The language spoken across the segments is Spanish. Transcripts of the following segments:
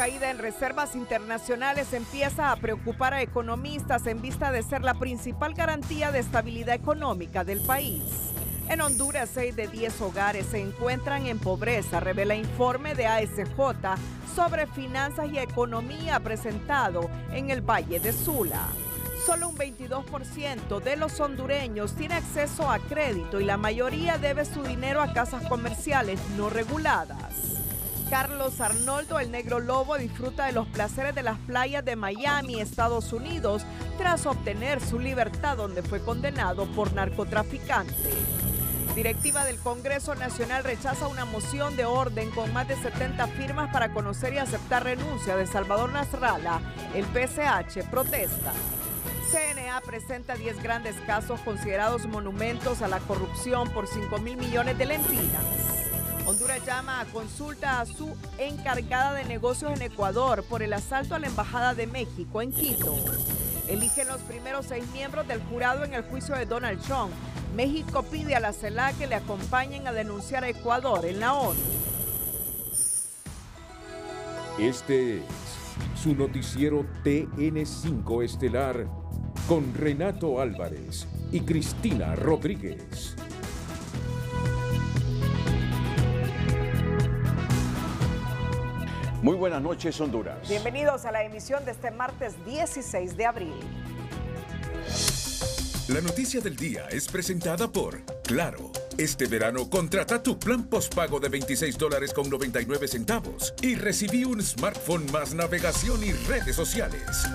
caída en reservas internacionales empieza a preocupar a economistas en vista de ser la principal garantía de estabilidad económica del país. En Honduras, 6 de 10 hogares se encuentran en pobreza, revela informe de ASJ sobre finanzas y economía presentado en el Valle de Sula. Solo un 22% de los hondureños tiene acceso a crédito y la mayoría debe su dinero a casas comerciales no reguladas. Carlos Arnoldo, el negro lobo, disfruta de los placeres de las playas de Miami, Estados Unidos, tras obtener su libertad donde fue condenado por narcotraficante. Directiva del Congreso Nacional rechaza una moción de orden con más de 70 firmas para conocer y aceptar renuncia de Salvador Nasralla. El PSH protesta. CNA presenta 10 grandes casos considerados monumentos a la corrupción por 5 mil millones de lempiras. Honduras llama a consulta a su encargada de negocios en Ecuador por el asalto a la Embajada de México en Quito. Eligen los primeros seis miembros del jurado en el juicio de Donald Trump. México pide a la CELAC que le acompañen a denunciar a Ecuador en la ONU. Este es su noticiero TN5 Estelar con Renato Álvarez y Cristina Rodríguez. Muy buenas noches, Honduras. Bienvenidos a la emisión de este martes 16 de abril. La noticia del día es presentada por Claro. Este verano contrata tu plan postpago de 26 dólares con 99 centavos y recibí un smartphone más navegación y redes sociales.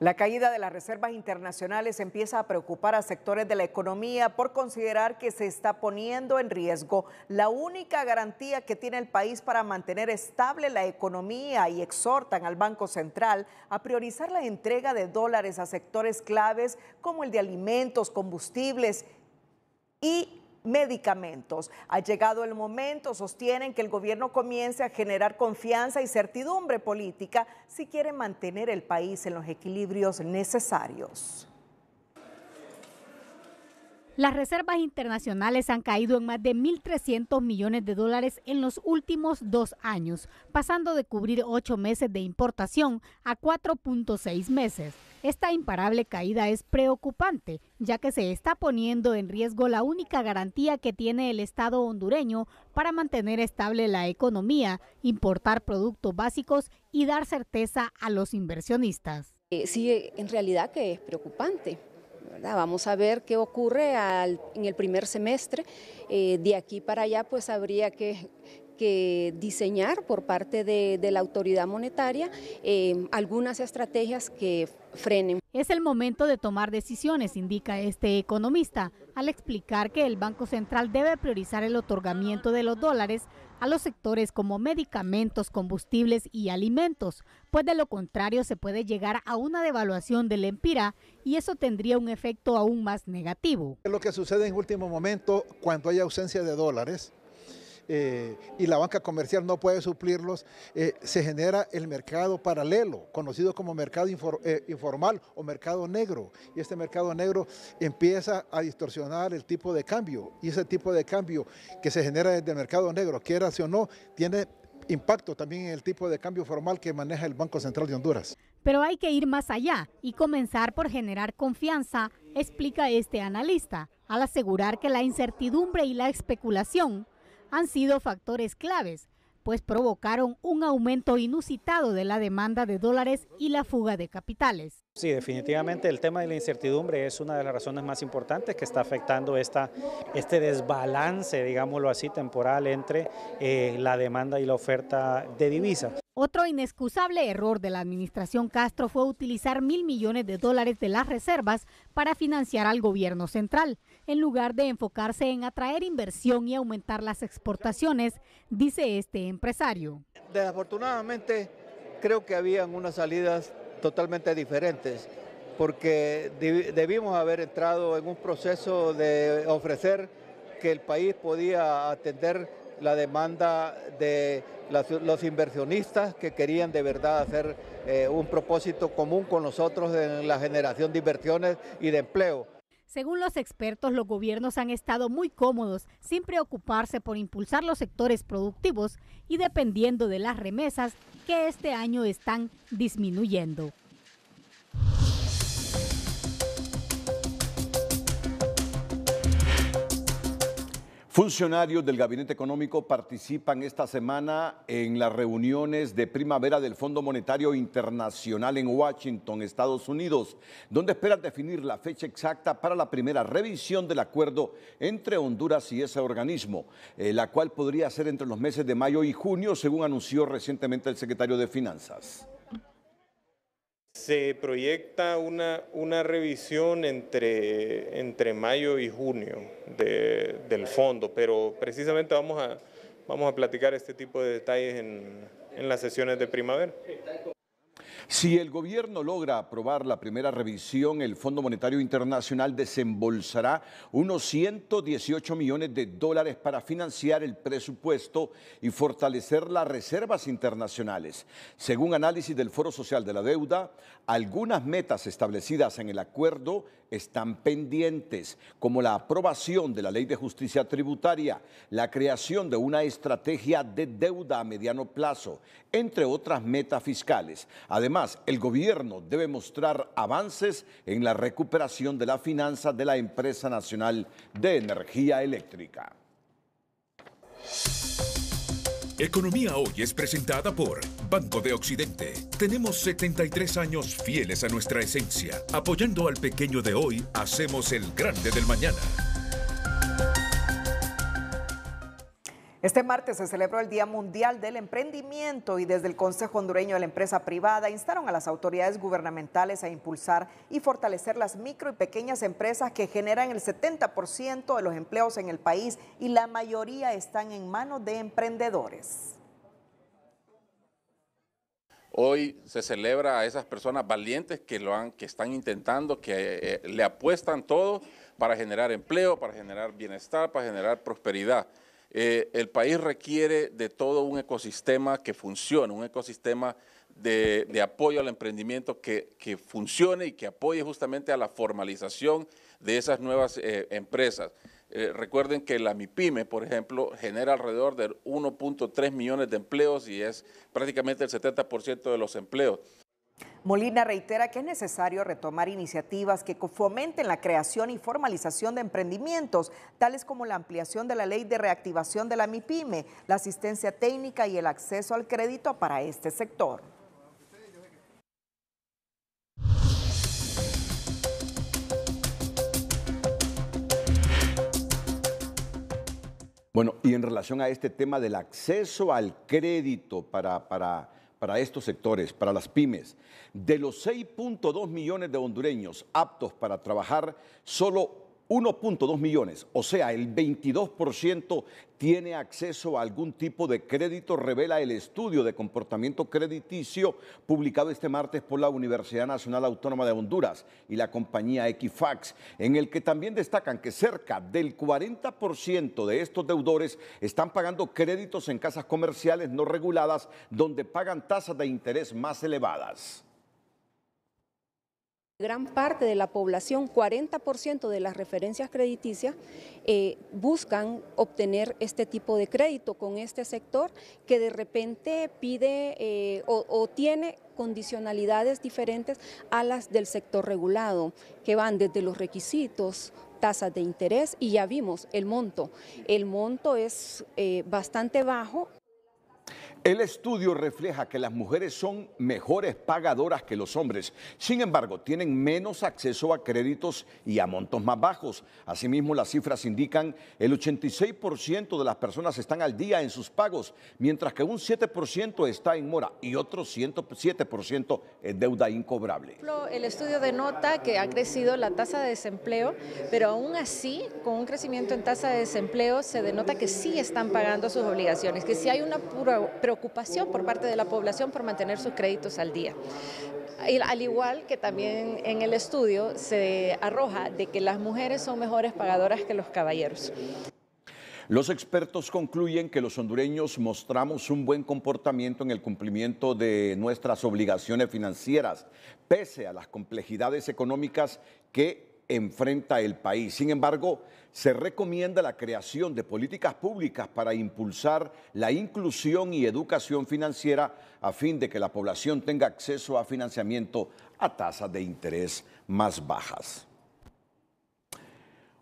La caída de las reservas internacionales empieza a preocupar a sectores de la economía por considerar que se está poniendo en riesgo la única garantía que tiene el país para mantener estable la economía y exhortan al Banco Central a priorizar la entrega de dólares a sectores claves como el de alimentos, combustibles y medicamentos. Ha llegado el momento, sostienen, que el gobierno comience a generar confianza y certidumbre política si quiere mantener el país en los equilibrios necesarios. Las reservas internacionales han caído en más de 1.300 millones de dólares en los últimos dos años, pasando de cubrir ocho meses de importación a 4.6 meses. Esta imparable caída es preocupante, ya que se está poniendo en riesgo la única garantía que tiene el Estado hondureño para mantener estable la economía, importar productos básicos y dar certeza a los inversionistas. Eh, sí, en realidad que es preocupante Vamos a ver qué ocurre en el primer semestre. Eh, de aquí para allá pues habría que, diseñar por parte de, la autoridad monetaria eh, algunas estrategias que es el momento de tomar decisiones, indica este economista, al explicar que el Banco Central debe priorizar el otorgamiento de los dólares a los sectores como medicamentos, combustibles y alimentos, pues de lo contrario se puede llegar a una devaluación del empira y eso tendría un efecto aún más negativo. Lo que sucede en último momento cuando hay ausencia de dólares eh, y la banca comercial no puede suplirlos, eh, se genera el mercado paralelo, conocido como mercado eh, informal o mercado negro. Y este mercado negro empieza a distorsionar el tipo de cambio. Y ese tipo de cambio que se genera desde el mercado negro, quiera o no, tiene impacto también en el tipo de cambio formal que maneja el Banco Central de Honduras. Pero hay que ir más allá y comenzar por generar confianza, explica este analista, al asegurar que la incertidumbre y la especulación han sido factores claves, pues provocaron un aumento inusitado de la demanda de dólares y la fuga de capitales. Sí, definitivamente el tema de la incertidumbre es una de las razones más importantes que está afectando esta, este desbalance, digámoslo así, temporal entre eh, la demanda y la oferta de divisas. Otro inexcusable error de la administración Castro fue utilizar mil millones de dólares de las reservas para financiar al gobierno central, en lugar de enfocarse en atraer inversión y aumentar las exportaciones, dice este empresario. Desafortunadamente, creo que habían unas salidas totalmente diferentes, porque debimos haber entrado en un proceso de ofrecer que el país podía atender la demanda de los inversionistas que querían de verdad hacer eh, un propósito común con nosotros en la generación de inversiones y de empleo. Según los expertos, los gobiernos han estado muy cómodos sin preocuparse por impulsar los sectores productivos y dependiendo de las remesas que este año están disminuyendo. Funcionarios del Gabinete Económico participan esta semana en las reuniones de primavera del Fondo Monetario Internacional en Washington, Estados Unidos, donde esperan definir la fecha exacta para la primera revisión del acuerdo entre Honduras y ese organismo, eh, la cual podría ser entre los meses de mayo y junio, según anunció recientemente el secretario de Finanzas. Se proyecta una, una revisión entre, entre mayo y junio del fondo, pero precisamente vamos a, vamos a platicar este tipo de detalles en, en las sesiones de primavera. Si el gobierno logra aprobar la primera revisión, el Fondo Monetario Internacional desembolsará unos 118 millones de dólares para financiar el presupuesto y fortalecer las reservas internacionales. Según análisis del Foro Social de la Deuda, algunas metas establecidas en el acuerdo están pendientes, como la aprobación de la Ley de Justicia Tributaria, la creación de una estrategia de deuda a mediano plazo, entre otras metas fiscales. Además, el gobierno debe mostrar avances en la recuperación de la finanza de la Empresa Nacional de Energía Eléctrica. Economía Hoy es presentada por Banco de Occidente. Tenemos 73 años fieles a nuestra esencia. Apoyando al pequeño de hoy, hacemos el grande del mañana. Este martes se celebró el Día Mundial del Emprendimiento y desde el Consejo Hondureño de la Empresa Privada instaron a las autoridades gubernamentales a impulsar y fortalecer las micro y pequeñas empresas que generan el 70% de los empleos en el país y la mayoría están en manos de emprendedores. Hoy se celebra a esas personas valientes que, lo han, que están intentando, que eh, le apuestan todo para generar empleo, para generar bienestar, para generar prosperidad. Eh, el país requiere de todo un ecosistema que funcione, un ecosistema de, apoyo al emprendimiento que, funcione y que apoye justamente a la formalización de esas nuevas eh, empresas. Eh, recuerden que la MIPYME, por ejemplo, genera alrededor de 1.3 millones de empleos y es prácticamente el 70% de los empleos. Molina reitera que es necesario retomar iniciativas que fomenten la creación y formalización de emprendimientos, tales como la ampliación de la ley de reactivación de la MIPYME, la asistencia técnica y el acceso al crédito para este sector. Bueno, y en relación a este tema del acceso al crédito para, para para estos sectores, para las pymes. De los 6.2 millones de hondureños aptos para trabajar, solo 1.2 millones, o sea, el 22% tiene acceso a algún tipo de crédito, revela el estudio de comportamiento crediticio publicado este martes por la Universidad Nacional Autónoma de Honduras y la compañía Equifax, en el que también destacan que cerca del 40% de estos deudores están pagando créditos en casas comerciales no reguladas donde pagan tasas de interés más elevadas. Gran parte de la población, 40% de las referencias crediticias, eh, buscan obtener este tipo de crédito con este sector que de repente pide eh, o, tiene condicionalidades diferentes a las del sector regulado, que van desde los requisitos, tasas de interés y ya vimos el monto. El monto es eh, bastante bajo el estudio refleja que las mujeres son mejores pagadoras que los hombres, sin embargo tienen menos acceso a créditos y a montos más bajos. Asimismo, las cifras indican el 86% de las personas están al día en sus pagos, mientras que un 7% está en mora y otro 107% en deuda incobrable. El estudio denota que ha crecido la tasa de desempleo, pero aún así, con un crecimiento en tasa de desempleo, se denota que sí están pagando sus obligaciones, que sí hay una pura preocupación por parte de la población por mantener sus créditos al día. Al igual que también en el estudio se arroja de que las mujeres son mejores pagadoras que los caballeros. Los expertos concluyen que los hondureños mostramos un buen comportamiento en el cumplimiento de nuestras obligaciones financieras, pese a las complejidades económicas que enfrenta el país. Sin embargo, se recomienda la creación de políticas públicas para impulsar la inclusión y educación financiera a fin de que la población tenga acceso a financiamiento a tasas de interés más bajas.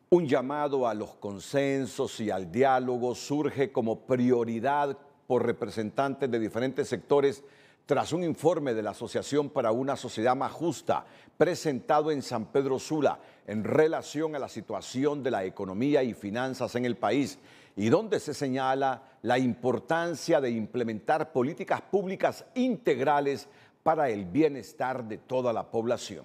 Un llamado a los consensos y al diálogo surge como prioridad por representantes de diferentes sectores tras un informe de la Asociación para una Sociedad Más Justa, presentado en San Pedro Sula, en relación a la situación de la economía y finanzas en el país, y donde se señala la importancia de implementar políticas públicas integrales para el bienestar de toda la población.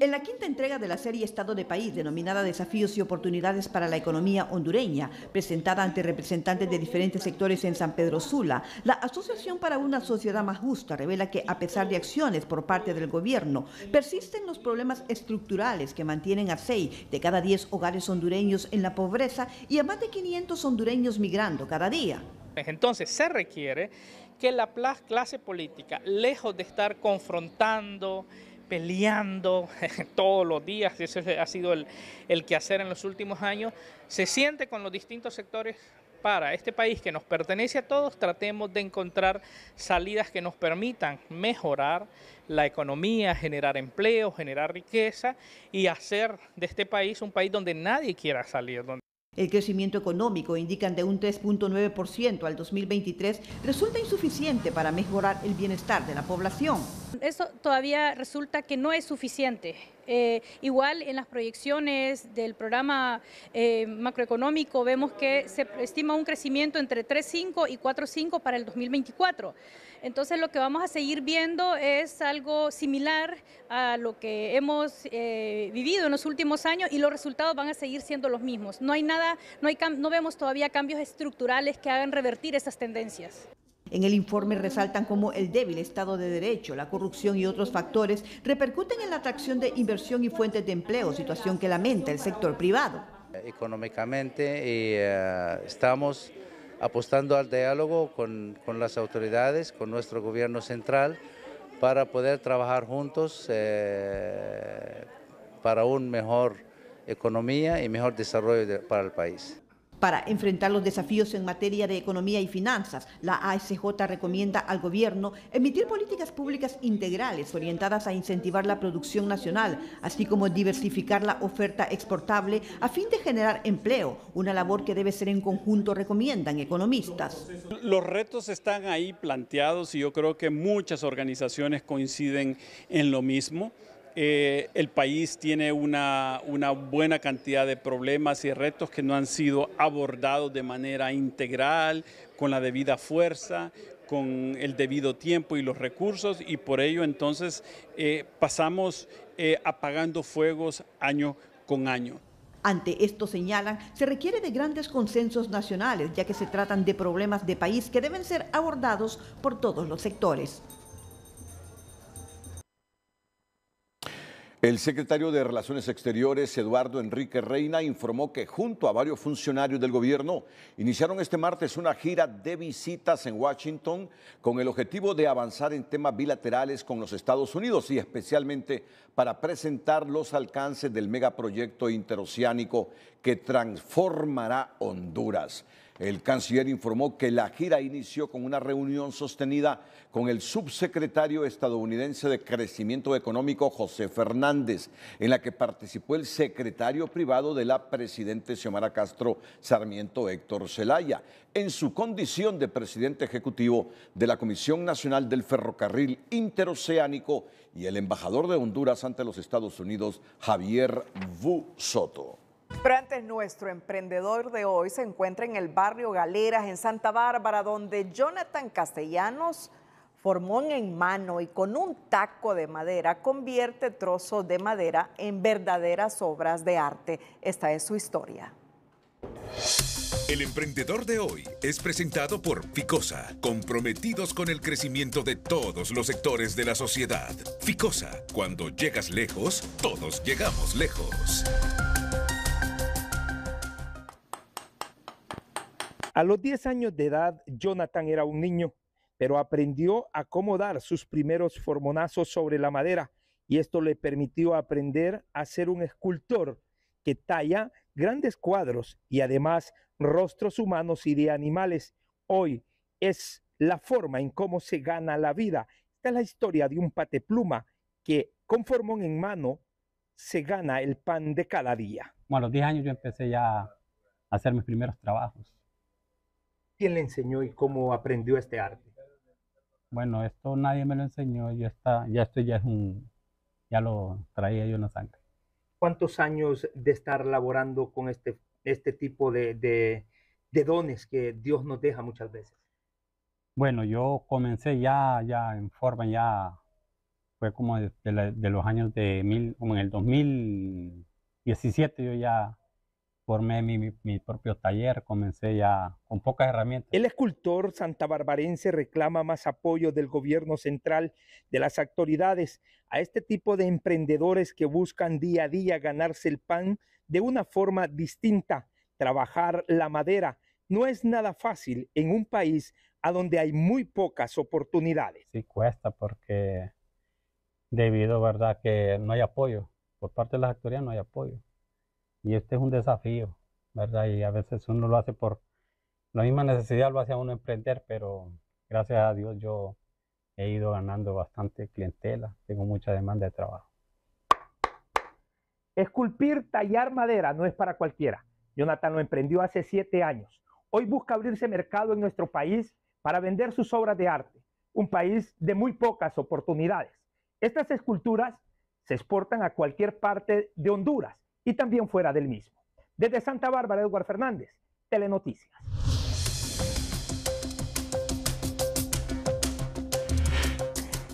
En la quinta entrega de la serie Estado de País, denominada Desafíos y Oportunidades para la Economía Hondureña, presentada ante representantes de diferentes sectores en San Pedro Sula, la Asociación para una Sociedad Más Justa revela que, a pesar de acciones por parte del gobierno, persisten los problemas estructurales que mantienen a 6 de cada 10 hogares hondureños en la pobreza y a más de 500 hondureños migrando cada día. Pues entonces se requiere que la clase política, lejos de estar confrontando, peleando todos los días, ese ha sido el, el quehacer en los últimos años, se siente con los distintos sectores para este país que nos pertenece a todos, tratemos de encontrar salidas que nos permitan mejorar la economía, generar empleo, generar riqueza y hacer de este país un país donde nadie quiera salir. El crecimiento económico, indican de un 3.9% al 2023, resulta insuficiente para mejorar el bienestar de la población. Eso todavía resulta que no es suficiente. Eh, igual en las proyecciones del programa eh, macroeconómico vemos que se estima un crecimiento entre 3.5 y 4.5 para el 2024. Entonces lo que vamos a seguir viendo es algo similar a lo que hemos eh, vivido en los últimos años y los resultados van a seguir siendo los mismos. No hay nada, no, hay, no vemos todavía cambios estructurales que hagan revertir esas tendencias. En el informe resaltan cómo el débil Estado de Derecho, la corrupción y otros factores repercuten en la atracción de inversión y fuentes de empleo, situación que lamenta el sector privado. Económicamente eh, estamos apostando al diálogo con, las autoridades, con nuestro gobierno central, para poder trabajar juntos eh, para una mejor economía y mejor desarrollo para el país para enfrentar los desafíos en materia de economía y finanzas. La ASJ recomienda al gobierno emitir políticas públicas integrales orientadas a incentivar la producción nacional, así como diversificar la oferta exportable a fin de generar empleo, una labor que debe ser en conjunto, recomiendan economistas. Los retos están ahí planteados y yo creo que muchas organizaciones coinciden en lo mismo. Eh, el país tiene una, buena cantidad de problemas y retos que no han sido abordados de manera integral, con la debida fuerza, con el debido tiempo y los recursos, y por ello entonces eh, pasamos eh, apagando fuegos año con año. Ante esto señalan, se requiere de grandes consensos nacionales, ya que se tratan de problemas de país que deben ser abordados por todos los sectores. El secretario de Relaciones Exteriores, Eduardo Enrique Reina, informó que junto a varios funcionarios del gobierno iniciaron este martes una gira de visitas en Washington con el objetivo de avanzar en temas bilaterales con los Estados Unidos y especialmente para presentar los alcances del megaproyecto interoceánico que transformará Honduras. El canciller informó que la gira inició con una reunión sostenida con el subsecretario estadounidense de Crecimiento Económico, José Fernández, en la que participó el secretario privado de la presidente Xiomara Castro Sarmiento, Héctor Zelaya, en su condición de presidente ejecutivo de la Comisión Nacional del Ferrocarril Interoceánico y el embajador de Honduras ante los Estados Unidos, Javier V. Soto. Pero antes nuestro emprendedor de hoy se encuentra en el barrio Galeras, en Santa Bárbara, donde Jonathan Castellanos, formó en mano y con un taco de madera, convierte trozos de madera en verdaderas obras de arte. Esta es su historia. El emprendedor de hoy es presentado por Ficosa, comprometidos con el crecimiento de todos los sectores de la sociedad. Ficosa, cuando llegas lejos, todos llegamos lejos. A los 10 años de edad, Jonathan era un niño, pero aprendió a acomodar sus primeros formonazos sobre la madera y esto le permitió aprender a ser un escultor que talla grandes cuadros y además rostros humanos y de animales. Hoy es la forma en cómo se gana la vida. Esta es la historia de un patepluma que con formón en mano se gana el pan de cada día. Bueno, a los 10 años yo empecé ya a hacer mis primeros trabajos ¿Quién le enseñó y cómo aprendió este arte? Bueno, esto nadie me lo enseñó, yo está, ya esto ya es un, ya lo traía yo en la sangre. ¿Cuántos años de estar laborando con este, este tipo de, de, dones que Dios nos deja muchas veces? Bueno, yo comencé ya, ya en forma, ya fue como de, de los años de mil, como en el 2017 yo ya formé mi, propio taller, comencé ya con pocas herramientas. El escultor santabarbarense reclama más apoyo del gobierno central, de las autoridades, a este tipo de emprendedores que buscan día a día ganarse el pan de una forma distinta. Trabajar la madera no es nada fácil en un país a donde hay muy pocas oportunidades. Sí cuesta porque debido, ¿verdad?, que no hay apoyo. Por parte de las autoridades no hay apoyo y este es un desafío, ¿verdad? Y a veces uno lo hace por la misma necesidad, lo hace a uno emprender, pero gracias a Dios yo he ido ganando bastante clientela, tengo mucha demanda de trabajo. Esculpir, tallar madera no es para cualquiera. Jonathan lo emprendió hace siete años. Hoy busca abrirse mercado en nuestro país para vender sus obras de arte, un país de muy pocas oportunidades. Estas esculturas se exportan a cualquier parte de Honduras y también fuera del mismo. Desde Santa Bárbara, Eduardo Fernández, Telenoticias.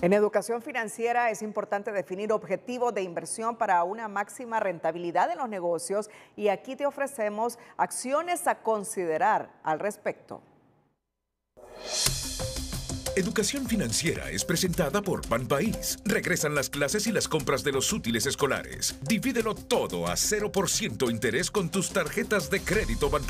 En educación financiera es importante definir objetivos de inversión para una máxima rentabilidad en los negocios y aquí te ofrecemos acciones a considerar al respecto. Educación Financiera es presentada por Pan Regresan las clases y las compras de los útiles escolares. Divídelo todo a 0% interés con tus tarjetas de crédito Pan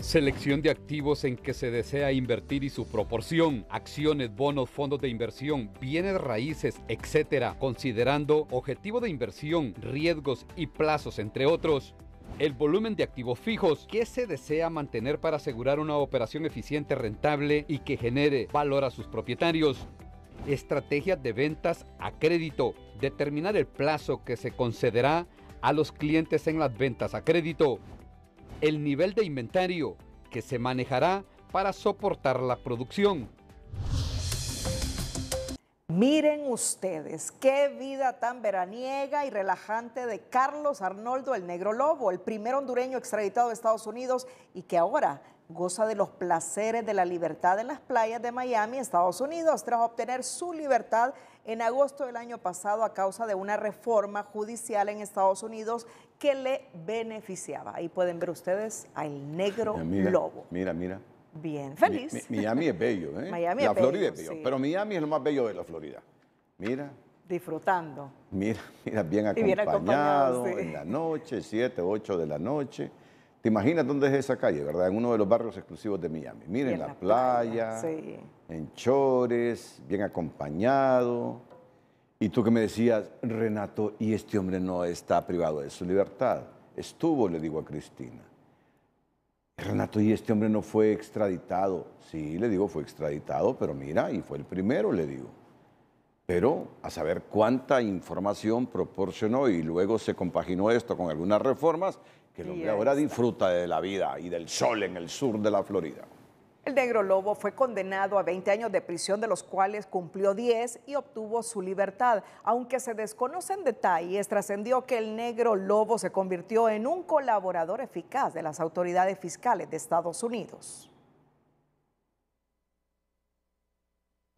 Selección de activos en que se desea invertir y su proporción, acciones, bonos, fondos de inversión, bienes raíces, etc., considerando objetivo de inversión, riesgos y plazos, entre otros el volumen de activos fijos que se desea mantener para asegurar una operación eficiente, rentable y que genere valor a sus propietarios. Estrategias de ventas a crédito. Determinar el plazo que se concederá a los clientes en las ventas a crédito. El nivel de inventario que se manejará para soportar la producción. Miren ustedes, qué vida tan veraniega y relajante de Carlos Arnoldo el Negro Lobo, el primer hondureño extraditado de Estados Unidos y que ahora goza de los placeres de la libertad en las playas de Miami, Estados Unidos, tras obtener su libertad en agosto del año pasado a causa de una reforma judicial en Estados Unidos que le beneficiaba. Ahí pueden ver ustedes al Negro Lobo. Mira, mira. Bien, feliz. Miami es bello, ¿eh? Miami la Florida es bello, pero Miami es lo más bello de la Florida. Mira. Disfrutando. Mira, mira, bien acompañado, en la noche, 7, 8 de la noche. ¿Te imaginas dónde es esa calle, verdad? En uno de los barrios exclusivos de Miami. Miren en la, playa, en chores, bien acompañado. Y tú que me decías, Renato, y este hombre no está privado de su libertad. Estuvo, le digo a Cristina. Renato, ¿y este hombre no fue extraditado? Sí, le digo, fue extraditado, pero mira, y fue el primero, le digo. Pero a saber cuánta información proporcionó y luego se compaginó esto con algunas reformas, que el hombre ahora disfruta de la vida y del sol en el sur de la Florida. El negro lobo fue condenado a 20 años de prisión, de los cuales cumplió 10 y obtuvo su libertad. Aunque se desconocen detalles, trascendió que el negro lobo se convirtió en un colaborador eficaz de las autoridades fiscales de Estados Unidos.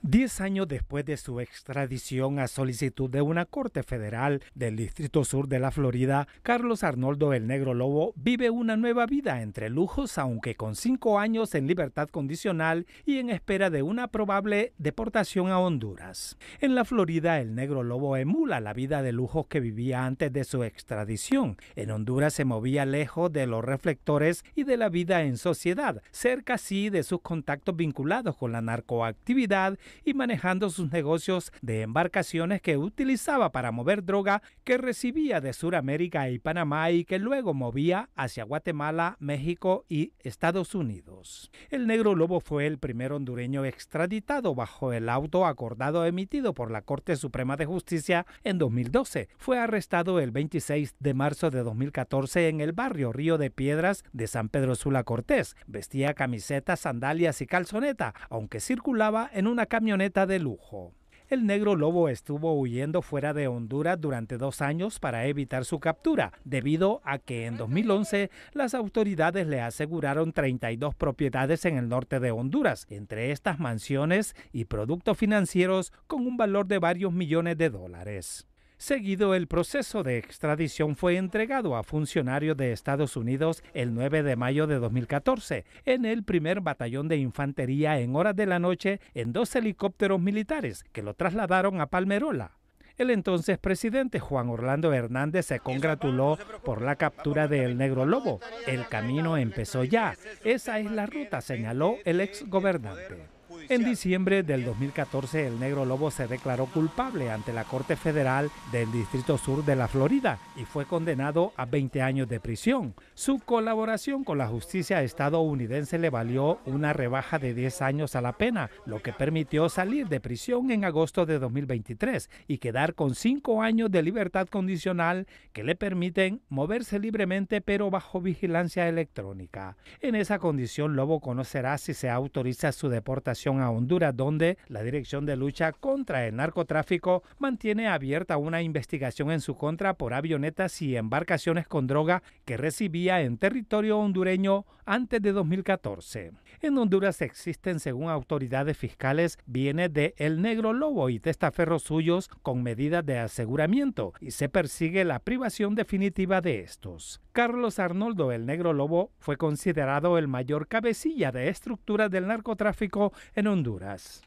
Diez años después de su extradición a solicitud de una corte federal del Distrito Sur de la Florida, Carlos Arnoldo el Negro Lobo vive una nueva vida entre lujos, aunque con cinco años en libertad condicional y en espera de una probable deportación a Honduras. En la Florida, el Negro Lobo emula la vida de lujos que vivía antes de su extradición. En Honduras se movía lejos de los reflectores y de la vida en sociedad, cerca sí de sus contactos vinculados con la narcoactividad y manejando sus negocios de embarcaciones que utilizaba para mover droga que recibía de Suramérica y Panamá y que luego movía hacia Guatemala, México y Estados Unidos. El negro lobo fue el primer hondureño extraditado bajo el auto acordado emitido por la Corte Suprema de Justicia en 2012. Fue arrestado el 26 de marzo de 2014 en el barrio Río de Piedras de San Pedro Sula Cortés. Vestía camiseta, sandalias y calzoneta, aunque circulaba en una camioneta de lujo. El negro lobo estuvo huyendo fuera de Honduras durante dos años para evitar su captura, debido a que en 2011 las autoridades le aseguraron 32 propiedades en el norte de Honduras, entre estas mansiones y productos financieros con un valor de varios millones de dólares. Seguido el proceso de extradición fue entregado a funcionarios de Estados Unidos el 9 de mayo de 2014 en el primer batallón de infantería en horas de la noche en dos helicópteros militares que lo trasladaron a Palmerola, el entonces presidente Juan Orlando Hernández se congratuló por la captura del negro lobo. El camino empezó ya. Esa es la ruta, señaló el ex gobernante. En diciembre del 2014, el negro lobo se declaró culpable ante la Corte Federal del Distrito Sur de la Florida y fue condenado a 20 años de prisión. Su colaboración con la justicia estadounidense le valió una rebaja de 10 años a la pena, lo que permitió salir de prisión en agosto de 2023 y quedar con 5 años de libertad condicional que le permiten moverse libremente pero bajo vigilancia electrónica. En esa condición, Lobo conocerá si se autoriza su deportación a Honduras, donde la Dirección de Lucha contra el Narcotráfico mantiene abierta una investigación en su contra por avionetas y embarcaciones con droga que recibía en territorio hondureño antes de 2014. En Honduras existen, según autoridades fiscales, bienes de El Negro Lobo y testaferros suyos con medidas de aseguramiento y se persigue la privación definitiva de estos. Carlos Arnoldo El Negro Lobo fue considerado el mayor cabecilla de estructuras del narcotráfico en Honduras.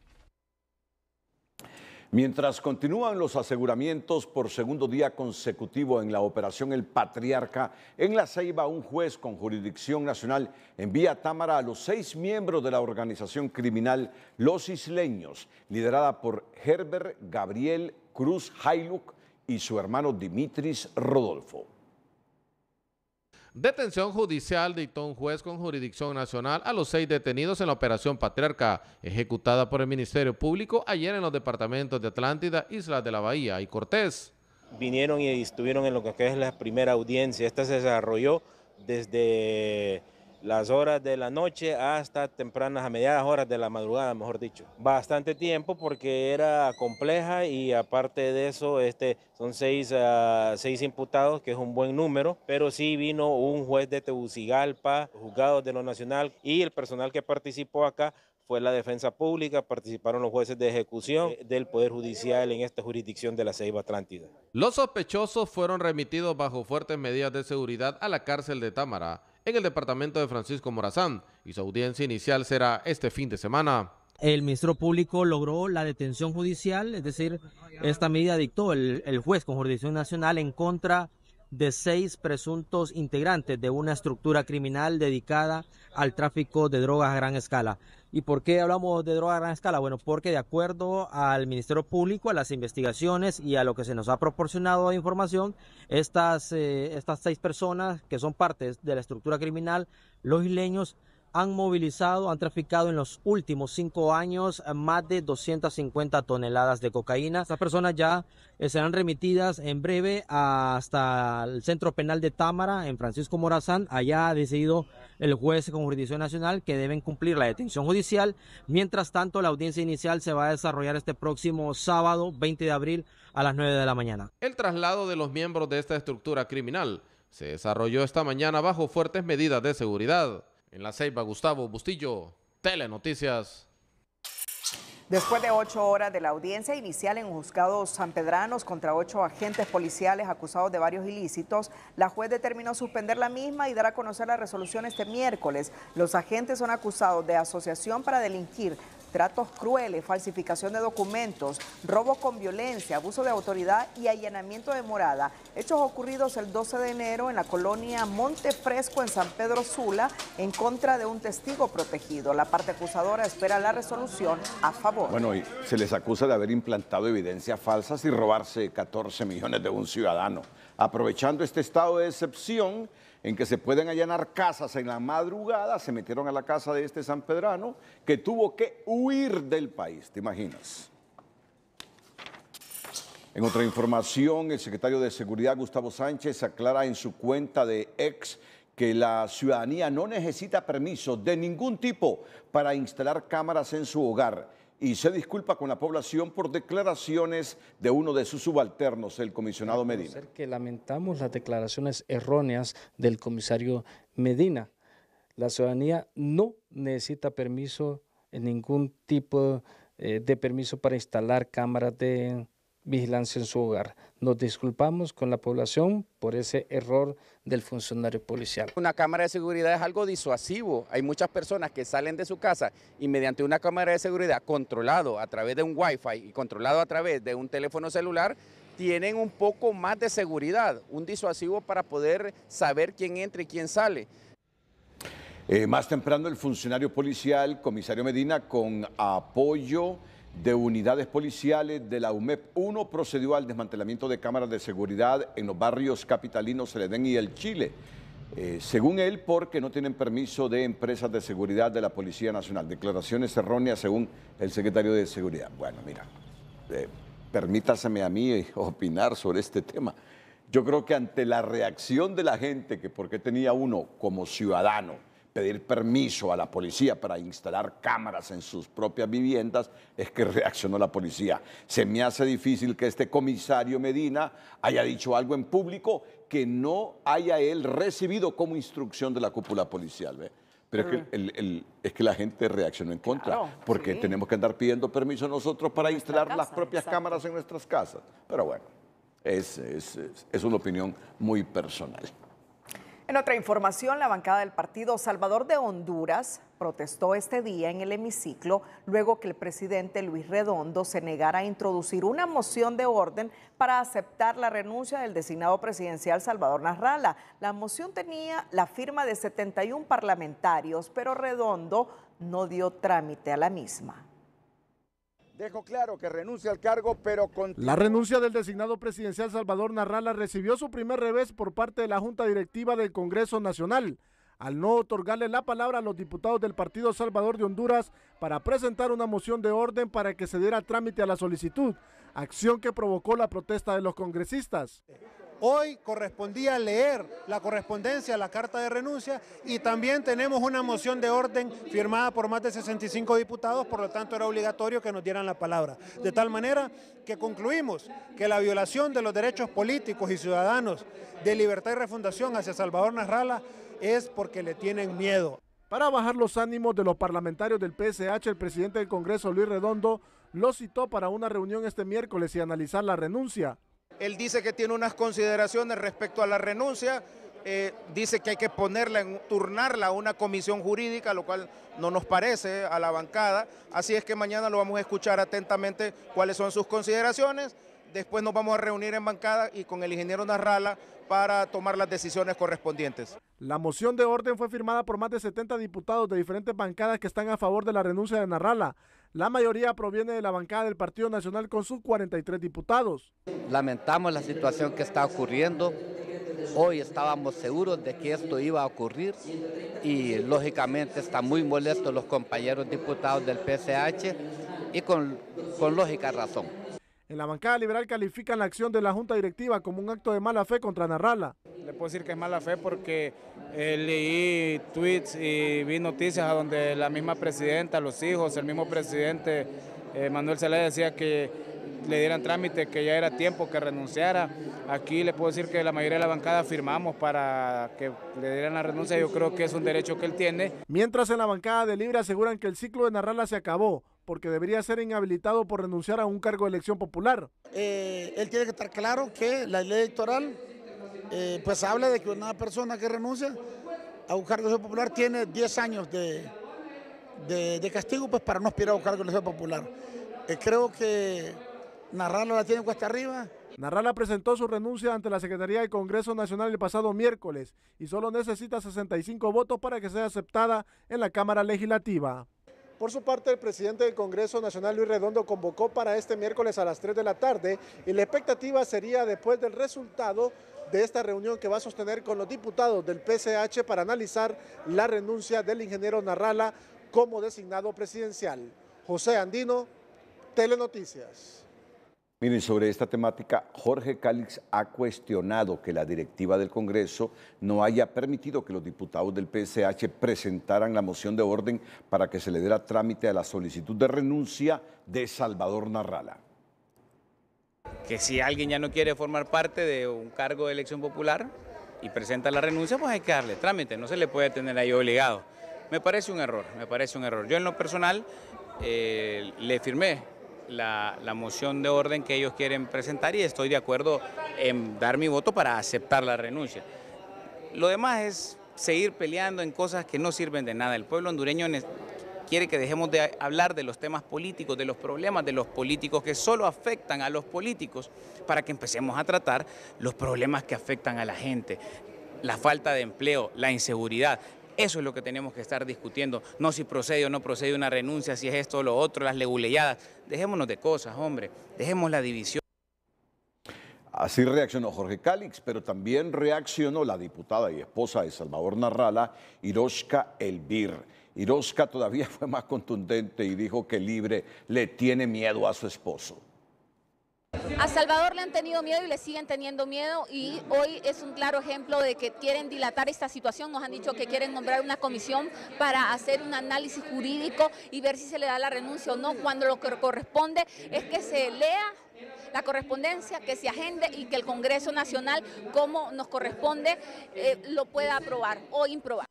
Mientras continúan los aseguramientos por segundo día consecutivo en la operación El Patriarca, en La Ceiba un juez con jurisdicción nacional envía a Támara a los seis miembros de la organización criminal Los Isleños, liderada por Herbert Gabriel Cruz Hailuk y su hermano Dimitris Rodolfo. Detención judicial dictó un juez con jurisdicción nacional a los seis detenidos en la operación Patriarca, ejecutada por el Ministerio Público ayer en los departamentos de Atlántida, Islas de la Bahía y Cortés. Vinieron y estuvieron en lo que es la primera audiencia. Esta se desarrolló desde las horas de la noche hasta tempranas a mediadas horas de la madrugada, mejor dicho. Bastante tiempo porque era compleja y aparte de eso, este, son ah, seis, imputados, que es un buen número, pero sí vino un juez de Tegucigalpa, juzgado de lo nacional y el personal que participó acá fue la defensa pública, participaron los jueces de ejecución del Poder Judicial en esta jurisdicción de la Ceiba Atlántida. Los sospechosos fueron remitidos bajo fuertes medidas de seguridad a la cárcel de Támara en el departamento de Francisco Morazán y su audiencia inicial será este fin de semana. El ministro público logró la detención judicial, es decir, esta medida dictó el, juez con jurisdicción nacional en contra de seis presuntos integrantes de una estructura criminal dedicada al tráfico de drogas a gran escala. ¿Y por qué hablamos de droga a gran escala? Bueno, porque de acuerdo al Ministerio Público, a las investigaciones y a lo que se nos ha proporcionado de información, estas, eh, estas seis personas que son parte de la estructura criminal, los isleños, han movilizado, han traficado en los últimos cinco años eh, más de 250 toneladas de cocaína. Estas personas ya eh, serán remitidas en breve hasta el centro penal de Támara, en Francisco Morazán. Allá ha decidido el juez con jurisdicción nacional que deben cumplir la detención judicial. Mientras tanto, la audiencia inicial se va a desarrollar este próximo sábado, 20 de abril, a las 9 de la mañana. El traslado de los miembros de esta estructura criminal se desarrolló esta mañana bajo fuertes medidas de seguridad. En la Ceiba, Gustavo Bustillo, Telenoticias. Después de ocho horas de la audiencia inicial en juzgados sanpedranos contra ocho agentes policiales acusados de varios ilícitos, la juez determinó suspender la misma y dar a conocer la resolución este miércoles. Los agentes son acusados de asociación para delinquir, tratos crueles, falsificación de documentos, robo con violencia, abuso de autoridad y allanamiento de morada. Hechos ocurridos el 12 de enero en la colonia Monte Fresco en San Pedro Sula en contra de un testigo protegido. La parte acusadora espera la resolución a favor. Bueno, y se les acusa de haber implantado evidencias falsas y robarse 14 millones de un ciudadano. Aprovechando este estado de excepción, en que se pueden allanar casas en la madrugada, se metieron a la casa de este San Pedrano que tuvo que huir del país, ¿te imaginas? En otra información, el secretario de Seguridad Gustavo Sánchez aclara en su cuenta de ex que la ciudadanía no necesita permiso de ningún tipo para instalar cámaras en su hogar y se disculpa con la población por declaraciones de uno de sus subalternos, el comisionado Medina. Que lamentamos las declaraciones erróneas del comisario Medina. La ciudadanía no necesita permiso, ningún tipo eh, de permiso para instalar cámaras de vigilancia en su hogar. Nos disculpamos con la población por ese error del funcionario policial. Una cámara de seguridad es algo disuasivo. Hay muchas personas que salen de su casa y mediante una cámara de seguridad controlado a través de un wifi y controlado a través de un teléfono celular, tienen un poco más de seguridad, un disuasivo para poder saber quién entra y quién sale. Eh, más temprano el funcionario policial, comisario Medina, con apoyo de unidades policiales de la UMEP 1 procedió al desmantelamiento de cámaras de seguridad en los barrios capitalinos Celedén y El Chile, eh, según él porque no tienen permiso de empresas de seguridad de la Policía Nacional. Declaraciones erróneas según el secretario de Seguridad. Bueno, mira, eh, permítaseme a mí eh, opinar sobre este tema. Yo creo que ante la reacción de la gente, que porque tenía uno como ciudadano, pedir permiso a la policía para instalar cámaras en sus propias viviendas, es que reaccionó la policía. Se me hace difícil que este comisario Medina haya dicho algo en público que no haya él recibido como instrucción de la cúpula policial. ¿ve? Pero es que, mm. es que la gente reaccionó en contra, porque tenemos que andar pidiendo permiso nosotros para instalar las propias cámaras en nuestras casas. Pero bueno, es una opinión muy personal. En otra información, la bancada del Partido Salvador de Honduras protestó este día en el hemiciclo luego que el presidente Luis Redondo se negara a introducir una moción de orden para aceptar la renuncia del designado presidencial Salvador Narrala. La moción tenía la firma de 71 parlamentarios, pero Redondo no dio trámite a la misma. Dejo claro que renuncia al cargo, pero con... La renuncia del designado presidencial Salvador Narrala recibió su primer revés por parte de la Junta Directiva del Congreso Nacional, al no otorgarle la palabra a los diputados del Partido Salvador de Honduras para presentar una moción de orden para que se diera trámite a la solicitud acción que provocó la protesta de los congresistas. Hoy correspondía leer la correspondencia, la carta de renuncia y también tenemos una moción de orden firmada por más de 65 diputados, por lo tanto era obligatorio que nos dieran la palabra. De tal manera que concluimos que la violación de los derechos políticos y ciudadanos de libertad y refundación hacia Salvador Narrala es porque le tienen miedo. Para bajar los ánimos de los parlamentarios del PSH, el presidente del Congreso, Luis Redondo, lo citó para una reunión este miércoles y analizar la renuncia. Él dice que tiene unas consideraciones respecto a la renuncia, eh, dice que hay que ponerla, turnarla a una comisión jurídica, lo cual no nos parece a la bancada. Así es que mañana lo vamos a escuchar atentamente cuáles son sus consideraciones. Después nos vamos a reunir en bancada y con el ingeniero Narrala para tomar las decisiones correspondientes. La moción de orden fue firmada por más de 70 diputados de diferentes bancadas que están a favor de la renuncia de Narrala. La mayoría proviene de la bancada del Partido Nacional con sus 43 diputados. Lamentamos la situación que está ocurriendo. Hoy estábamos seguros de que esto iba a ocurrir y lógicamente están muy molestos los compañeros diputados del PSH y con, con lógica razón. En la bancada liberal califican la acción de la Junta Directiva como un acto de mala fe contra Narrala. Le puedo decir que es mala fe porque eh, leí tweets y vi noticias a donde la misma presidenta, los hijos, el mismo presidente eh, Manuel Zelaya decía que le dieran trámite, que ya era tiempo que renunciara. Aquí le puedo decir que la mayoría de la bancada firmamos para que le dieran la renuncia. Yo creo que es un derecho que él tiene. Mientras en la bancada de Libre aseguran que el ciclo de Narrala se acabó porque debería ser inhabilitado por renunciar a un cargo de elección popular. Eh, él tiene que estar claro que la ley electoral eh, pues habla de que una persona que renuncia a un cargo de elección popular tiene 10 años de, castigo pues para no aspirar a un cargo de elección popular. Eh, creo que Narrala la tiene cuesta arriba. Narrala presentó su renuncia ante la Secretaría del Congreso Nacional el pasado miércoles y solo necesita 65 votos para que sea aceptada en la Cámara Legislativa. Por su parte, el presidente del Congreso Nacional, Luis Redondo, convocó para este miércoles a las 3 de la tarde y la expectativa sería después del resultado de esta reunión que va a sostener con los diputados del PCH para analizar la renuncia del ingeniero Narrala como designado presidencial. José Andino, Telenoticias. Miren, sobre esta temática, Jorge Cálix ha cuestionado que la directiva del Congreso no haya permitido que los diputados del PSH presentaran la moción de orden para que se le diera trámite a la solicitud de renuncia de Salvador Narrala. Que si alguien ya no quiere formar parte de un cargo de elección popular y presenta la renuncia, pues hay que darle trámite, no se le puede tener ahí obligado. Me parece un error, me parece un error. Yo en lo personal eh, le firmé la, moción de orden que ellos quieren presentar y estoy de acuerdo en dar mi voto para aceptar la renuncia. Lo demás es seguir peleando en cosas que no sirven de nada. El pueblo hondureño quiere que dejemos de hablar de los temas políticos, de los problemas de los políticos que solo afectan a los políticos, para que empecemos a tratar los problemas que afectan a la gente la falta de empleo, la inseguridad, eso es lo que tenemos que estar discutiendo, no si procede o no procede una renuncia, si es esto o lo otro, las leguleyadas. Dejémonos de cosas, hombre, dejemos la división. Así reaccionó Jorge Calix, pero también reaccionó la diputada y esposa de Salvador Narrala, Irosca Elvir. Hiroshka todavía fue más contundente y dijo que Libre le tiene miedo a su esposo. A Salvador le han tenido miedo y le siguen teniendo miedo y hoy es un claro ejemplo de que quieren dilatar esta situación. Nos han dicho que quieren nombrar una comisión para hacer un análisis jurídico y ver si se le da la renuncia o no, cuando lo que corresponde es que se lea la correspondencia, que se agende y que el Congreso Nacional, como nos corresponde, eh, lo pueda aprobar o improbar.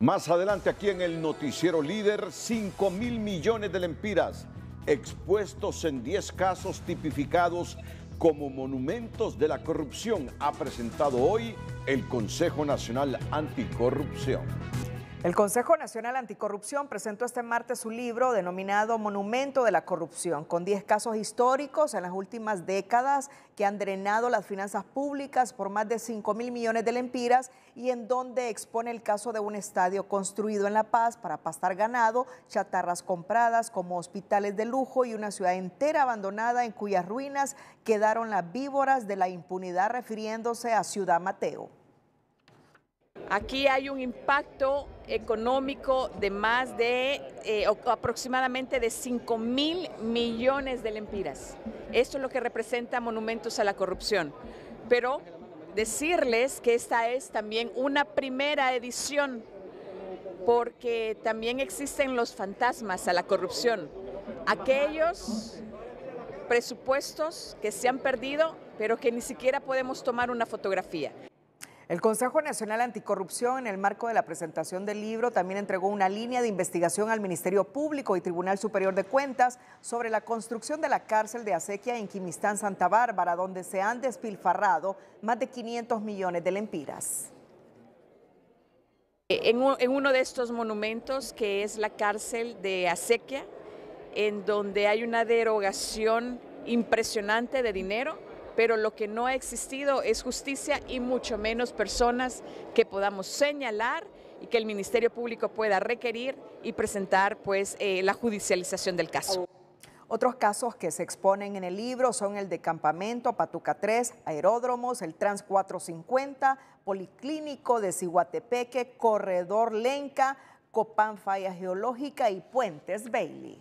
Más adelante aquí en el noticiero líder, 5 mil millones de lempiras expuestos en 10 casos tipificados como monumentos de la corrupción, ha presentado hoy el Consejo Nacional Anticorrupción. El Consejo Nacional Anticorrupción presentó este martes su libro denominado Monumento de la Corrupción, con 10 casos históricos en las últimas décadas que han drenado las finanzas públicas por más de 5 mil millones de lempiras y en donde expone el caso de un estadio construido en La Paz para pastar ganado, chatarras compradas como hospitales de lujo y una ciudad entera abandonada en cuyas ruinas quedaron las víboras de la impunidad refiriéndose a Ciudad Mateo. Aquí hay un impacto económico de más de eh, aproximadamente de 5 mil millones de lempiras. Esto es lo que representa Monumentos a la Corrupción. Pero decirles que esta es también una primera edición porque también existen los fantasmas a la corrupción. Aquellos presupuestos que se han perdido, pero que ni siquiera podemos tomar una fotografía. El Consejo Nacional Anticorrupción, en el marco de la presentación del libro, también entregó una línea de investigación al Ministerio Público y Tribunal Superior de Cuentas sobre la construcción de la cárcel de Acequia en Quimistán, Santa Bárbara, donde se han despilfarrado más de 500 millones de lempiras. En, uno de estos monumentos, que es la cárcel de Acequia, en donde hay una derogación impresionante de dinero pero lo que no ha existido es justicia y mucho menos personas que podamos señalar y que el Ministerio Público pueda requerir y presentar pues eh, la judicialización del caso. Otros casos que se exponen en el libro son el de Campamento, Patuca 3, Aeródromos, el Trans 450, Policlínico de Cihuatepeque, Corredor Lenca, Copán Falla Geológica y Puentes Bailey.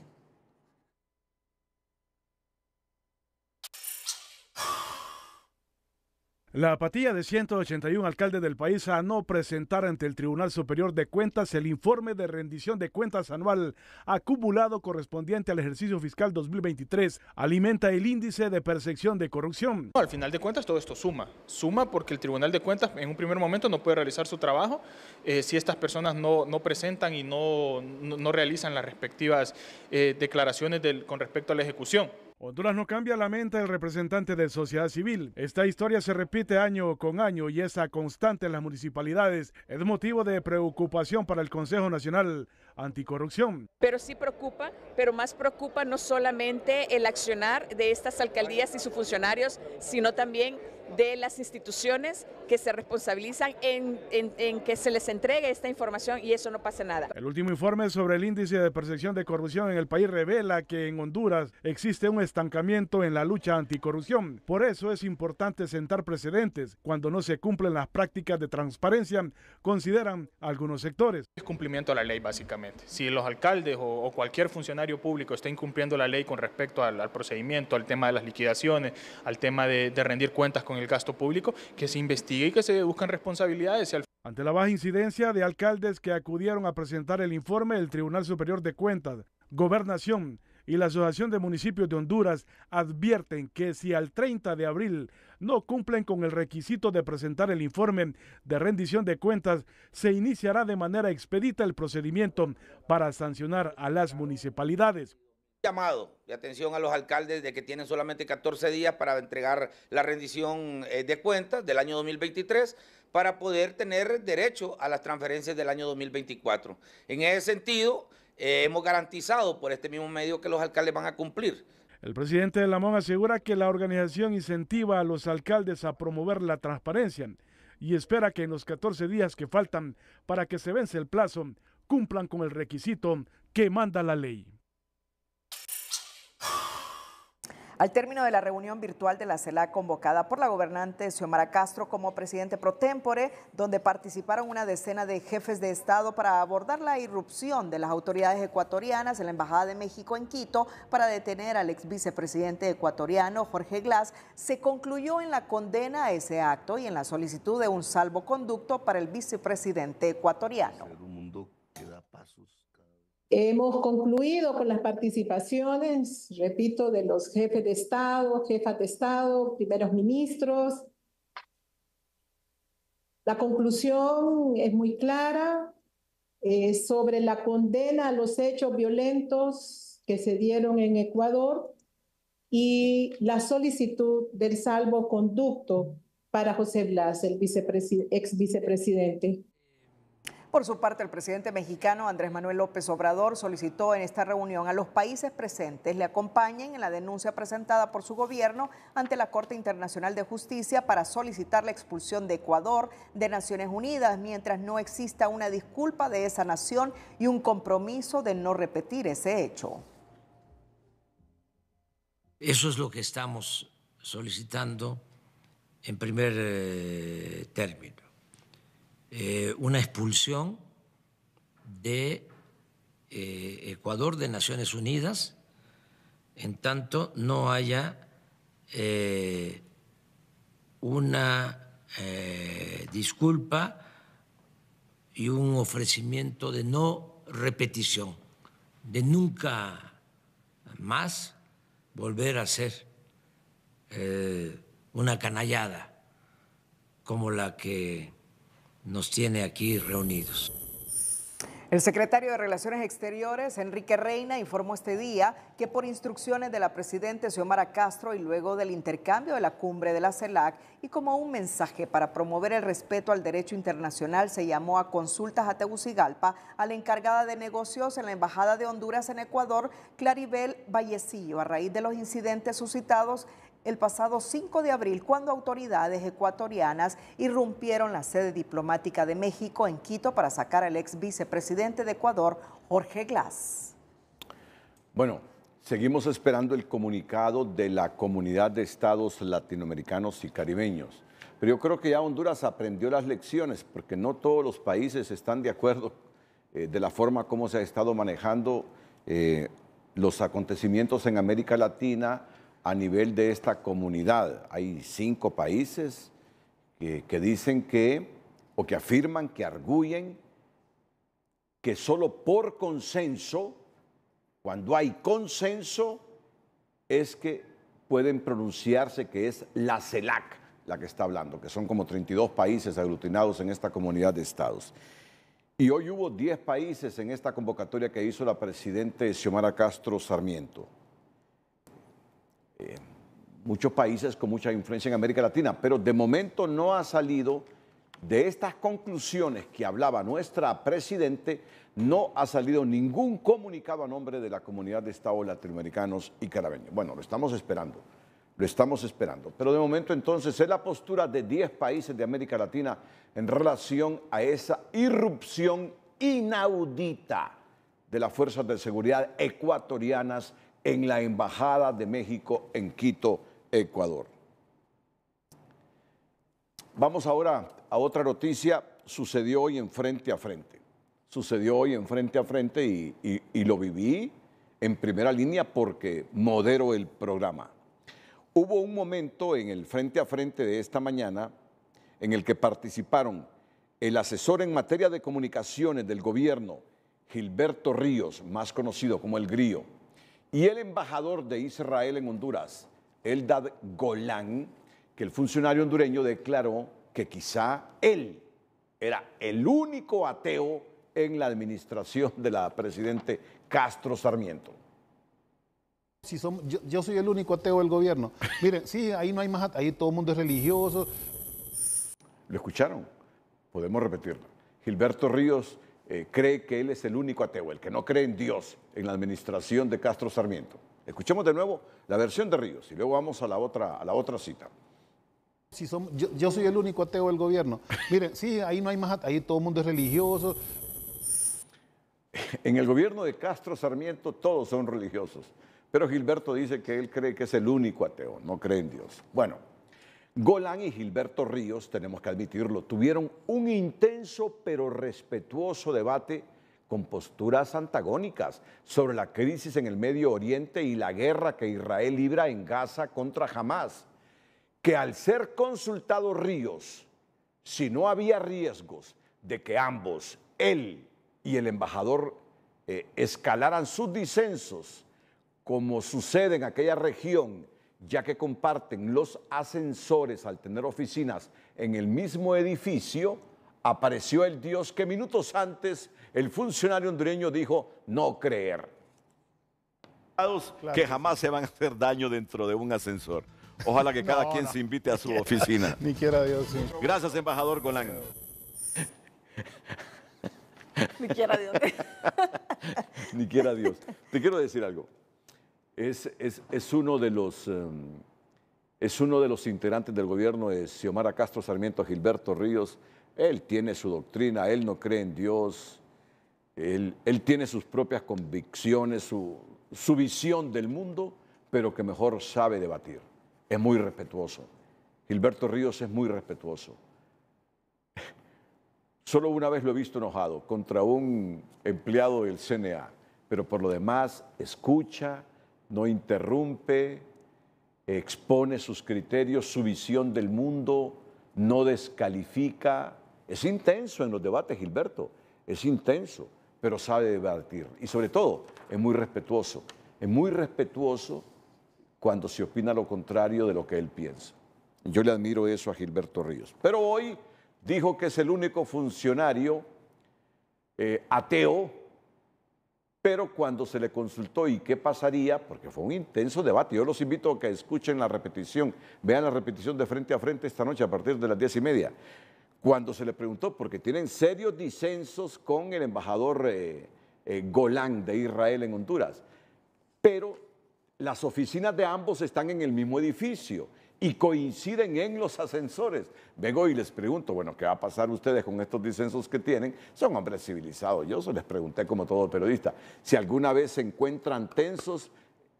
La apatía de 181 alcaldes del país a no presentar ante el Tribunal Superior de Cuentas el informe de rendición de cuentas anual acumulado correspondiente al ejercicio fiscal 2023 alimenta el índice de percepción de corrupción. Al final de cuentas todo esto suma, suma porque el Tribunal de Cuentas en un primer momento no puede realizar su trabajo eh, si estas personas no, no presentan y no, realizan las respectivas eh, declaraciones con respecto a la ejecución. Honduras no cambia, la mente el representante de sociedad civil. Esta historia se repite año con año y esa constante en las municipalidades es motivo de preocupación para el Consejo Nacional Anticorrupción. Pero sí preocupa, pero más preocupa no solamente el accionar de estas alcaldías y sus funcionarios, sino también de las instituciones que se responsabilizan en, en, que se les entregue esta información y eso no pase nada. El último informe sobre el índice de percepción de corrupción en el país revela que en Honduras existe un estancamiento en la lucha anticorrupción. Por eso es importante sentar precedentes cuando no se cumplen las prácticas de transparencia, consideran algunos sectores. Es cumplimiento a la ley básicamente. Si los alcaldes o, cualquier funcionario público está incumpliendo la ley con respecto al, procedimiento, al tema de las liquidaciones, al tema de, de rendir cuentas con el gasto público, que se investigue y que se busquen responsabilidades. Ante la baja incidencia de alcaldes que acudieron a presentar el informe, el Tribunal Superior de Cuentas, Gobernación y la Asociación de Municipios de Honduras advierten que si al 30 de abril no cumplen con el requisito de presentar el informe de rendición de cuentas, se iniciará de manera expedita el procedimiento para sancionar a las municipalidades llamado de atención a los alcaldes de que tienen solamente 14 días para entregar la rendición eh, de cuentas del año 2023 para poder tener derecho a las transferencias del año 2024. En ese sentido, eh, hemos garantizado por este mismo medio que los alcaldes van a cumplir. El presidente de la Lamón asegura que la organización incentiva a los alcaldes a promover la transparencia y espera que en los 14 días que faltan para que se vence el plazo cumplan con el requisito que manda la ley. Al término de la reunión virtual de la CELAC convocada por la gobernante Xiomara Castro como presidente pro tempore, donde participaron una decena de jefes de Estado para abordar la irrupción de las autoridades ecuatorianas en la Embajada de México en Quito para detener al ex vicepresidente ecuatoriano Jorge Glass, se concluyó en la condena a ese acto y en la solicitud de un salvoconducto para el vicepresidente ecuatoriano. Hemos concluido con las participaciones, repito, de los jefes de Estado, jefas de Estado, primeros ministros. La conclusión es muy clara eh, sobre la condena a los hechos violentos que se dieron en Ecuador y la solicitud del salvoconducto para José Blas, el ex vicepresidente. Por su parte, el presidente mexicano Andrés Manuel López Obrador solicitó en esta reunión a los países presentes le acompañen en la denuncia presentada por su gobierno ante la Corte Internacional de Justicia para solicitar la expulsión de Ecuador de Naciones Unidas mientras no exista una disculpa de esa nación y un compromiso de no repetir ese hecho. Eso es lo que estamos solicitando en primer eh, término eh, una expulsión de eh, Ecuador de Naciones Unidas en tanto no haya eh, una disculpa y un ofrecimiento de no repetición, de nunca más volver a ser una canallada como la que nos tiene aquí reunidos. El secretario de Relaciones Exteriores, Enrique Reina, informó este día que por instrucciones de la presidenta Xiomara Castro y luego del intercambio de la cumbre de la CELAC y como un mensaje para promover el respeto al derecho internacional, se llamó a consultas a Tegucigalpa a la encargada de negocios en la Embajada de Honduras en Ecuador, Claribel Vallecillo, a raíz de los incidentes suscitados el pasado 5 de abril cuando autoridades ecuatorianas irrumpieron la sede diplomática de México en Quito para sacar al ex vicepresidente de Ecuador, Jorge Glass. Bueno, seguimos esperando el comunicado de la Comunidad de Estados Latinoamericanos y Caribeños. Pero yo creo que ya Honduras aprendió las lecciones, porque no todos los países están de acuerdo eh, de la forma como se ha estado manejando eh, los acontecimientos en América Latina, a nivel de esta comunidad. Hay cinco países que, dicen que, o que afirman, que arguyen que solo por consenso, cuando hay consenso, es que pueden pronunciarse que es la CELAC la que está hablando, que son como 32 países aglutinados en esta comunidad de estados. Y hoy hubo 10 países en esta convocatoria que hizo la Presidenta Xiomara Castro Sarmiento. Eh, muchos países con mucha influencia en América Latina, pero de momento no ha salido de estas conclusiones que hablaba nuestra presidente, no ha salido ningún comunicado a nombre de la comunidad de Estados latinoamericanos y carabeños. Bueno, lo estamos esperando, lo estamos esperando. Pero de momento entonces es la postura de 10 países de América Latina en relación a esa irrupción inaudita de las fuerzas de seguridad ecuatorianas en la Embajada de México en Quito, Ecuador. Vamos ahora a otra noticia. Sucedió hoy en frente a frente. Sucedió hoy en frente a frente y, lo viví en primera línea porque modero el programa. Hubo un momento en el frente a frente de esta mañana en el que participaron el asesor en materia de comunicaciones del gobierno, Gilberto Ríos, más conocido como el Grillo, y el embajador de Israel en Honduras, Eldad Golan, que el funcionario hondureño declaró que quizá él era el único ateo en la administración de la presidente Castro Sarmiento. Si yo, soy el único ateo del gobierno. Miren, sí, ahí no hay más, ahí todo el mundo es religioso. ¿Lo escucharon? Podemos repetirlo. Gilberto Ríos eh, cree que él es el único ateo, el que no cree en Dios, en la administración de Castro Sarmiento. Escuchemos de nuevo la versión de Ríos y luego vamos a la otra, a la otra cita. Si yo, soy el único ateo del gobierno. Miren, sí, ahí no hay más, ahí todo el mundo es religioso. En el gobierno de Castro Sarmiento todos son religiosos, pero Gilberto dice que él cree que es el único ateo, no cree en Dios. Bueno, Golán y Gilberto Ríos, tenemos que admitirlo, tuvieron un intenso pero respetuoso debate con posturas antagónicas sobre la crisis en el Medio Oriente y la guerra que Israel libra en Gaza contra Hamas, que al ser consultado Ríos, si no había riesgos de que ambos, él y el embajador, eh, escalaran sus disensos, como sucede en aquella región, ya que comparten los ascensores al tener oficinas en el mismo edificio, apareció el Dios que minutos antes el funcionario hondureño dijo no creer. Que jamás se van a hacer daño dentro de un ascensor. Ojalá que cada quien se invite a su oficina. ni quiera Dios. Gracias, embajador Colán. ni quiera Dios. ni quiera Dios. Te quiero decir algo es, uno de los, em, es uno de los integrantes del gobierno de Xiomara Castro Sarmiento Gilberto Ríos. Él tiene su doctrina, él no cree en Dios, él, tiene sus propias convicciones, su, su visión del mundo, pero que mejor sabe debatir. Es muy respetuoso. Gilberto Ríos es muy respetuoso. Solo una vez lo he visto enojado contra un empleado del CNA, pero por lo demás escucha, no interrumpe, expone sus criterios, su visión del mundo, no descalifica. Es intenso en los debates, Gilberto, es intenso, pero sabe debatir. Y sobre todo, es muy respetuoso. Es muy respetuoso cuando se opina lo contrario de lo que él piensa. Yo le admiro eso a Gilberto Ríos. Pero hoy dijo que es el único funcionario eh, ateo pero cuando se le consultó y qué pasaría, porque fue un intenso debate, yo los invito a que escuchen la repetición, vean la repetición de frente a frente esta noche a partir de las diez y media. Cuando se le preguntó, porque tienen serios disensos con el embajador eh, eh, Golán de Israel en Honduras, pero las oficinas de ambos están en el mismo edificio y coinciden en los ascensores. Vengo y les pregunto, bueno, ¿qué va a pasar ustedes con estos disensos que tienen? Son hombres civilizados. Yo se les pregunté como todo periodista, si alguna vez se encuentran tensos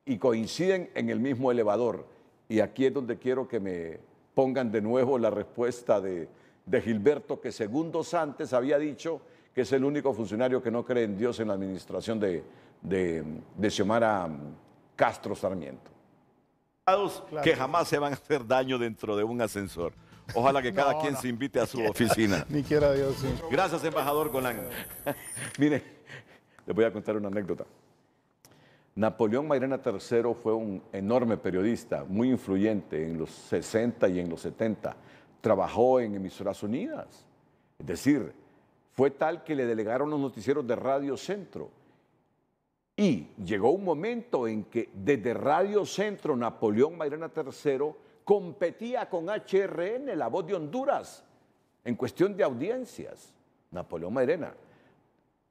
y coinciden en el mismo elevador. Y aquí es donde quiero que me pongan de nuevo la respuesta de, Gilberto, que segundos antes había dicho que es el único funcionario que no cree en Dios en la administración de, de, de Xiomara mm, Castro Sarmiento que jamás se van a hacer daño dentro de un ascensor. Ojalá que cada quien se invite a su oficina. ni quiera Dios. Sí. Gracias, embajador Colán. Mire, les voy a contar una anécdota. Napoleón Mairena III fue un enorme periodista, muy influyente en los 60 y en los 70. Trabajó en emisoras unidas. Es decir, fue tal que le delegaron los noticieros de Radio Centro y llegó un momento en que desde Radio Centro Napoleón Mairena III competía con HRN, La Voz de Honduras, en cuestión de audiencias. Napoleón Mairena.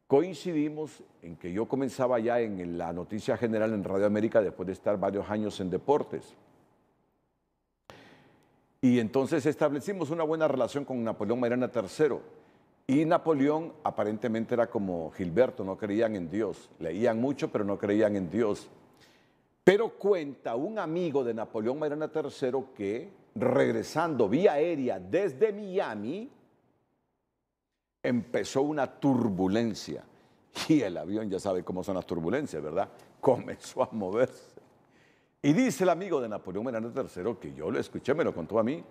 Coincidimos en que yo comenzaba ya en, la noticia general en Radio América después de estar varios años en deportes. Y entonces establecimos una buena relación con Napoleón Mairena III y Napoleón aparentemente era como Gilberto, no creían en Dios. Leían mucho, pero no creían en Dios. Pero cuenta un amigo de Napoleón Mariana III que regresando vía aérea desde Miami, empezó una turbulencia. Y el avión, ya sabe cómo son las turbulencias, ¿verdad? Comenzó a moverse. Y dice el amigo de Napoleón Mariana III, que yo lo escuché, me lo contó a mí,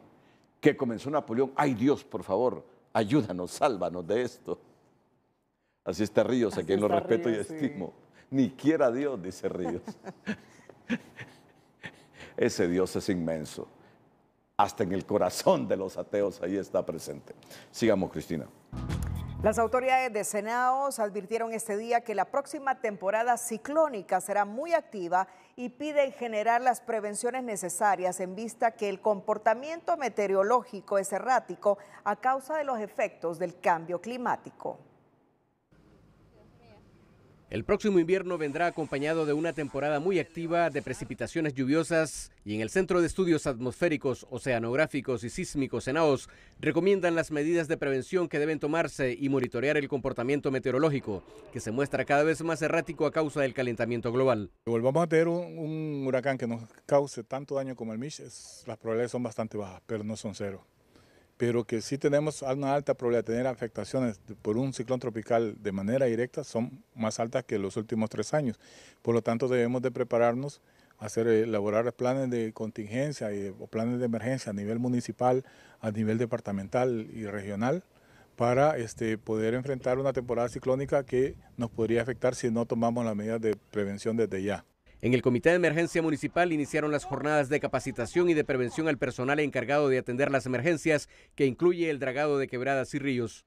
que comenzó Napoleón, ay Dios, por favor, ayúdanos, sálvanos de esto. Así está Ríos, a quien lo respeto y estimo. Ni quiera Dios, dice Ríos. Ese Dios es inmenso. Hasta en el corazón de los ateos ahí está presente. Sigamos, Cristina. Las autoridades de Senados advirtieron este día que la próxima temporada ciclónica será muy activa y piden generar las prevenciones necesarias en vista que el comportamiento meteorológico es errático a causa de los efectos del cambio climático. El próximo invierno vendrá acompañado de una temporada muy activa de precipitaciones lluviosas y en el Centro de Estudios Atmosféricos, Oceanográficos y Sísmicos en Aos recomiendan las medidas de prevención que deben tomarse y monitorear el comportamiento meteorológico, que se muestra cada vez más errático a causa del calentamiento global. Volvamos a tener un, huracán que nos cause tanto daño como el Mitch, las probabilidades son bastante bajas, pero no son cero pero que sí tenemos una alta probabilidad de tener afectaciones por un ciclón tropical de manera directa son más altas que los últimos tres años. Por lo tanto, debemos de prepararnos, hacer, eh, elaborar planes de contingencia o planes de emergencia a nivel municipal, a nivel departamental y regional para este, poder enfrentar una temporada ciclónica que nos podría afectar si no tomamos las medidas de prevención desde ya. En el Comité de Emergencia Municipal iniciaron las jornadas de capacitación y de prevención al personal encargado de atender las emergencias, que incluye el dragado de quebradas y ríos.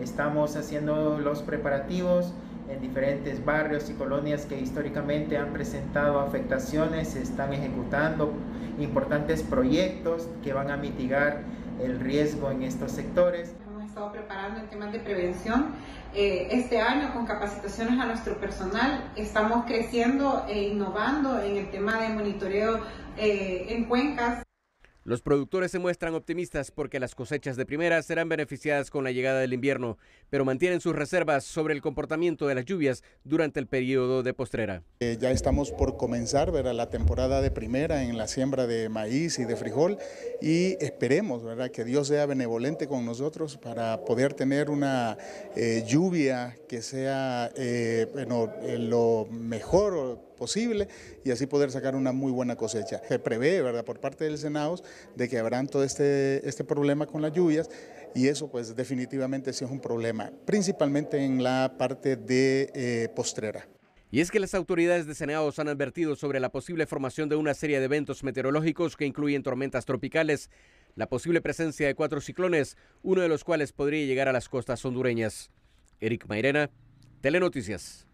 Estamos haciendo los preparativos en diferentes barrios y colonias que históricamente han presentado afectaciones, se están ejecutando importantes proyectos que van a mitigar el riesgo en estos sectores estado preparando el tema de prevención. Eh, este año con capacitaciones a nuestro personal estamos creciendo e innovando en el tema de monitoreo eh, en cuencas. Los productores se muestran optimistas porque las cosechas de primera serán beneficiadas con la llegada del invierno, pero mantienen sus reservas sobre el comportamiento de las lluvias durante el periodo de postrera. Eh, ya estamos por comenzar la temporada de primera en la siembra de maíz y de frijol y esperemos que Dios sea benevolente con nosotros para poder tener una eh, lluvia que sea eh, lo mejor posible y así poder sacar una muy buena cosecha. Se prevé, ¿verdad?, por parte del Senado de que habrán todo este, este problema con las lluvias y eso pues definitivamente sí es un problema, principalmente en la parte de eh, postrera. Y es que las autoridades de senados han advertido sobre la posible formación de una serie de eventos meteorológicos que incluyen tormentas tropicales, la posible presencia de cuatro ciclones, uno de los cuales podría llegar a las costas hondureñas. Eric Mairena, Telenoticias.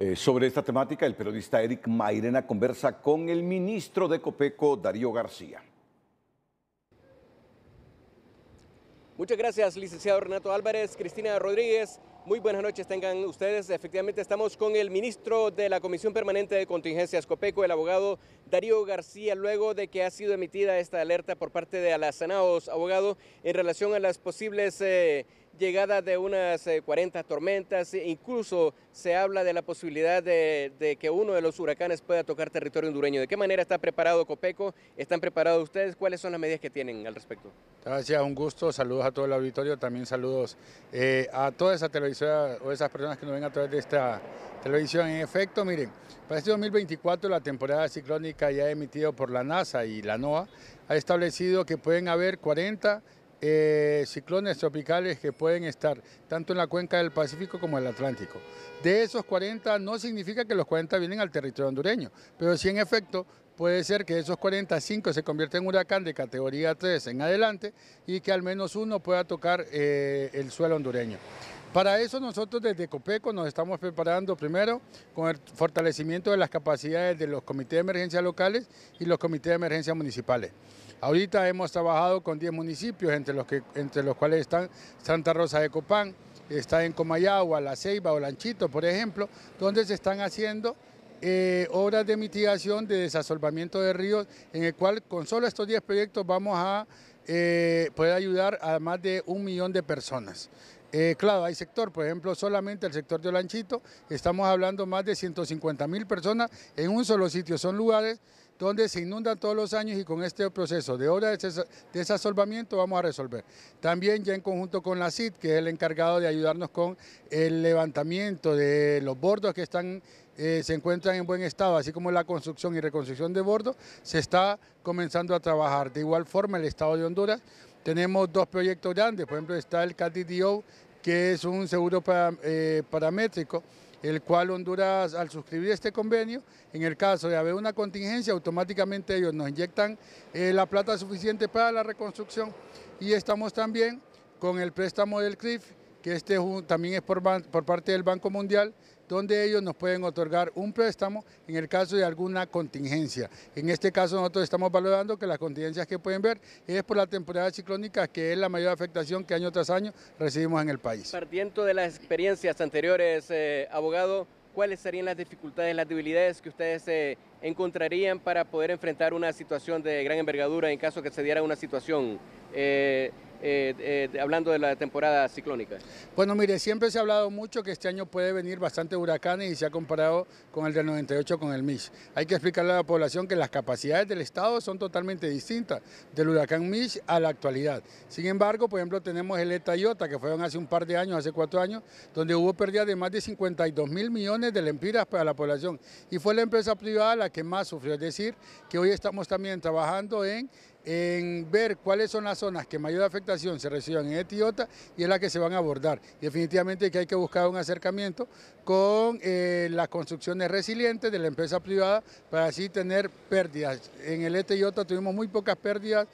Eh, sobre esta temática, el periodista Eric Mairena conversa con el ministro de Copeco, Darío García. Muchas gracias, licenciado Renato Álvarez, Cristina Rodríguez. Muy buenas noches tengan ustedes. Efectivamente, estamos con el ministro de la Comisión Permanente de Contingencias Copeco, el abogado Darío García, luego de que ha sido emitida esta alerta por parte de Alazanaos, abogado, en relación a las posibles eh, llegada de unas 40 eh, tormentas, e incluso se habla de la posibilidad de, que uno de los huracanes pueda tocar territorio hondureño. ¿De qué manera está preparado Copeco? ¿Están preparados ustedes? ¿Cuáles son las medidas que tienen al respecto? Gracias, un gusto. Saludos a todo el auditorio, también saludos eh, a toda esa televisora o esas personas que nos ven a través de esta televisión. En efecto, miren, para este 2024 la temporada ciclónica ya emitida por la NASA y la NOAA ha establecido que pueden haber 40 eh, ciclones tropicales que pueden estar tanto en la cuenca del Pacífico como en el Atlántico. De esos 40 no significa que los 40 vienen al territorio hondureño, pero sí en efecto puede ser que esos 45 se convierten en huracán de categoría 3 en adelante y que al menos uno pueda tocar eh, el suelo hondureño. Para eso nosotros desde Copeco nos estamos preparando primero con el fortalecimiento de las capacidades de los comités de emergencia locales y los comités de emergencia municipales. Ahorita hemos trabajado con 10 municipios, entre los, que, entre los cuales están Santa Rosa de Copán, está en Comayagua, La Ceiba o por ejemplo, donde se están haciendo eh, obras de mitigación de desasolvamiento de ríos, en el cual con solo estos 10 proyectos vamos a eh, poder ayudar a más de un millón de personas. Eh, claro, hay sector, por ejemplo, solamente el sector de Olanchito, estamos hablando más de 150 mil personas en un solo sitio, son lugares donde se inundan todos los años y con este proceso de obra de desasolvamiento vamos a resolver. También ya en conjunto con la CID, que es el encargado de ayudarnos con el levantamiento de los bordos que están eh, se encuentran en buen estado, así como la construcción y reconstrucción de bordos, se está comenzando a trabajar. De igual forma, el Estado de Honduras, tenemos dos proyectos grandes, por ejemplo está el CATIDIO, que es un seguro eh, paramétrico, el cual Honduras al suscribir este convenio, en el caso de haber una contingencia, automáticamente ellos nos inyectan eh, la plata suficiente para la reconstrucción y estamos también con el préstamo del CRIF, que este también es por parte del Banco Mundial, donde ellos nos pueden otorgar un préstamo en el caso de alguna contingencia. En este caso nosotros estamos valorando que las contingencias que pueden ver es por la temporada ciclónica, que es la mayor afectación que año tras año recibimos en el país. Partiendo de las experiencias anteriores, eh, abogado, ¿cuáles serían las dificultades, las debilidades que ustedes eh, encontrarían para poder enfrentar una situación de gran envergadura en caso que se diera una situación? Eh, eh, eh, hablando de la temporada ciclónica? Bueno, mire, siempre se ha hablado mucho que este año puede venir bastante huracanes y se ha comparado con el del 98 con el MISH. Hay que explicarle a la población que las capacidades del Estado son totalmente distintas del huracán MISH a la actualidad. Sin embargo, por ejemplo, tenemos el ETA Iota, que fueron hace un par de años, hace cuatro años, donde hubo pérdidas de más de 52 mil millones de lempiras para la población. Y fue la empresa privada la que más sufrió. Es decir, que hoy estamos también trabajando en en ver cuáles son las zonas que mayor afectación se reciben en Etiota y es la que se van a abordar. definitivamente que hay que buscar un acercamiento con eh, las construcciones resilientes de la empresa privada para así tener pérdidas. En el Etiota tuvimos muy pocas pérdidas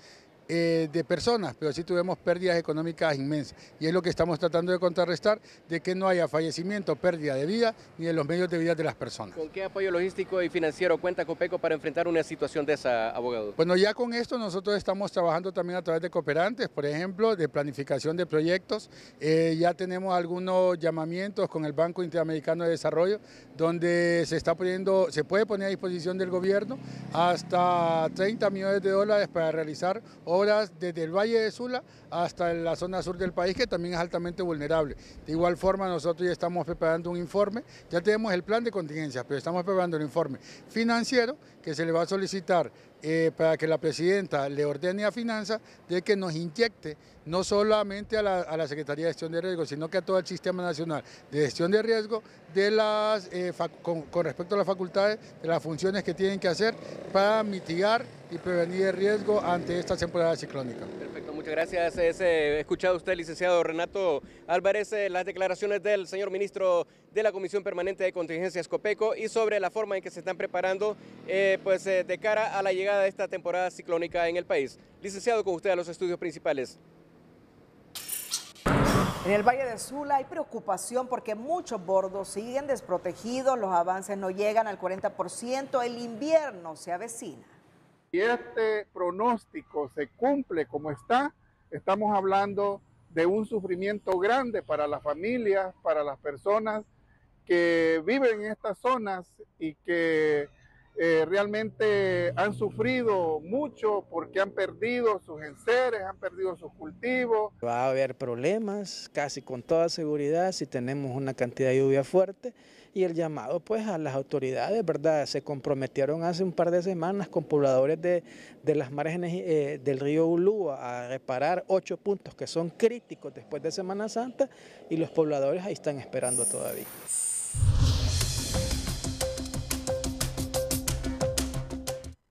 eh, de personas, pero sí tuvimos pérdidas económicas inmensas. Y es lo que estamos tratando de contrarrestar, de que no haya fallecimiento, pérdida de vida, ni en los medios de vida de las personas. ¿Con qué apoyo logístico y financiero cuenta Copeco para enfrentar una situación de esa, abogado? Bueno, ya con esto nosotros estamos trabajando también a través de cooperantes, por ejemplo, de planificación de proyectos. Eh, ya tenemos algunos llamamientos con el Banco Interamericano de Desarrollo, donde se está poniendo, se puede poner a disposición del gobierno hasta 30 millones de dólares para realizar ahora desde el Valle de Sula hasta la zona sur del país, que también es altamente vulnerable. De igual forma, nosotros ya estamos preparando un informe, ya tenemos el plan de contingencia, pero estamos preparando el informe financiero que se le va a solicitar eh, para que la presidenta le ordene a Finanza de que nos inyecte no solamente a la, Secretaría de Gestión de Riesgo, sino que a todo el Sistema Nacional de Gestión de Riesgo de las, eh, con, respecto a las facultades, de las funciones que tienen que hacer para mitigar y prevenir el riesgo ante esta temporada ciclónica. Muchas gracias. He eh, escuchado usted, licenciado Renato Álvarez, eh, las declaraciones del señor ministro de la Comisión Permanente de Contingencia, Copeco y sobre la forma en que se están preparando eh, pues, de cara a la llegada de esta temporada ciclónica en el país. Licenciado, con usted a los estudios principales. En el Valle de Sula hay preocupación porque muchos bordos siguen desprotegidos, los avances no llegan al 40%, el invierno se avecina y este pronóstico se cumple como está, estamos hablando de un sufrimiento grande para las familias, para las personas que viven en estas zonas y que eh, realmente han sufrido mucho porque han perdido sus enseres, han perdido sus cultivos. Va a haber problemas casi con toda seguridad si tenemos una cantidad de lluvia fuerte y el llamado pues a las autoridades, ¿verdad? Se comprometieron hace un par de semanas con pobladores de, las márgenes eh, del río Ulúa a reparar ocho puntos que son críticos después de Semana Santa y los pobladores ahí están esperando todavía.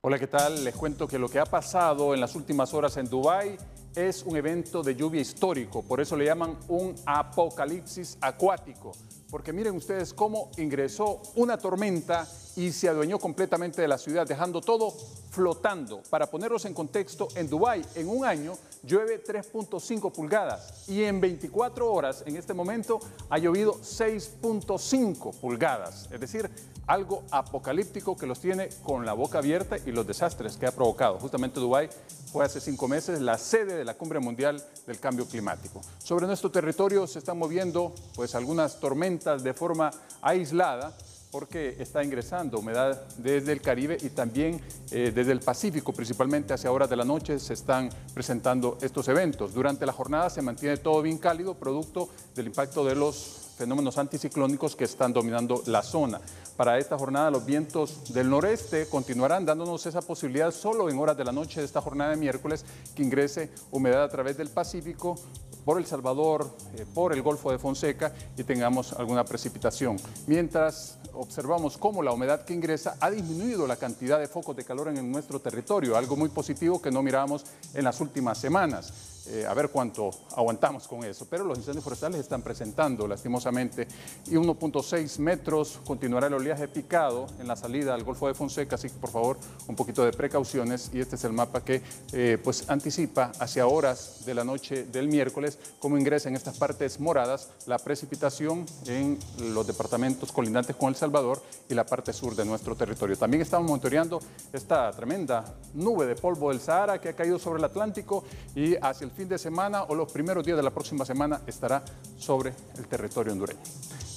Hola, ¿qué tal? Les cuento que lo que ha pasado en las últimas horas en Dubái es un evento de lluvia histórico, por eso le llaman un apocalipsis acuático porque miren ustedes cómo ingresó una tormenta y se adueñó completamente de la ciudad, dejando todo flotando. Para ponerlos en contexto, en Dubái en un año llueve 3.5 pulgadas y en 24 horas, en este momento, ha llovido 6.5 pulgadas. Es decir, algo apocalíptico que los tiene con la boca abierta y los desastres que ha provocado. Justamente Dubái fue hace cinco meses la sede de la Cumbre Mundial del Cambio Climático. Sobre nuestro territorio se están moviendo pues, algunas tormentas de forma aislada porque está ingresando humedad desde el Caribe y también eh, desde el Pacífico, principalmente hacia horas de la noche se están presentando estos eventos. Durante la jornada se mantiene todo bien cálido, producto del impacto de los fenómenos anticiclónicos que están dominando la zona. Para esta jornada los vientos del noreste continuarán dándonos esa posibilidad solo en horas de la noche de esta jornada de miércoles que ingrese humedad a través del Pacífico por El Salvador, eh, por el Golfo de Fonseca y tengamos alguna precipitación. Mientras observamos cómo la humedad que ingresa ha disminuido la cantidad de focos de calor en nuestro territorio, algo muy positivo que no mirábamos en las últimas semanas. Eh, a ver cuánto aguantamos con eso. Pero los incendios forestales están presentando, lastimosamente, y 1.6 metros continuará el oleaje picado en la salida al Golfo de Fonseca, así que por favor un poquito de precauciones. Y este es el mapa que eh, pues anticipa hacia horas de la noche del miércoles cómo ingresa en estas partes moradas la precipitación en los departamentos colindantes con El Salvador y la parte sur de nuestro territorio. También estamos monitoreando esta tremenda nube de polvo del Sahara que ha caído sobre el Atlántico y hacia el fin de semana o los primeros días de la próxima semana estará sobre el territorio hondureño.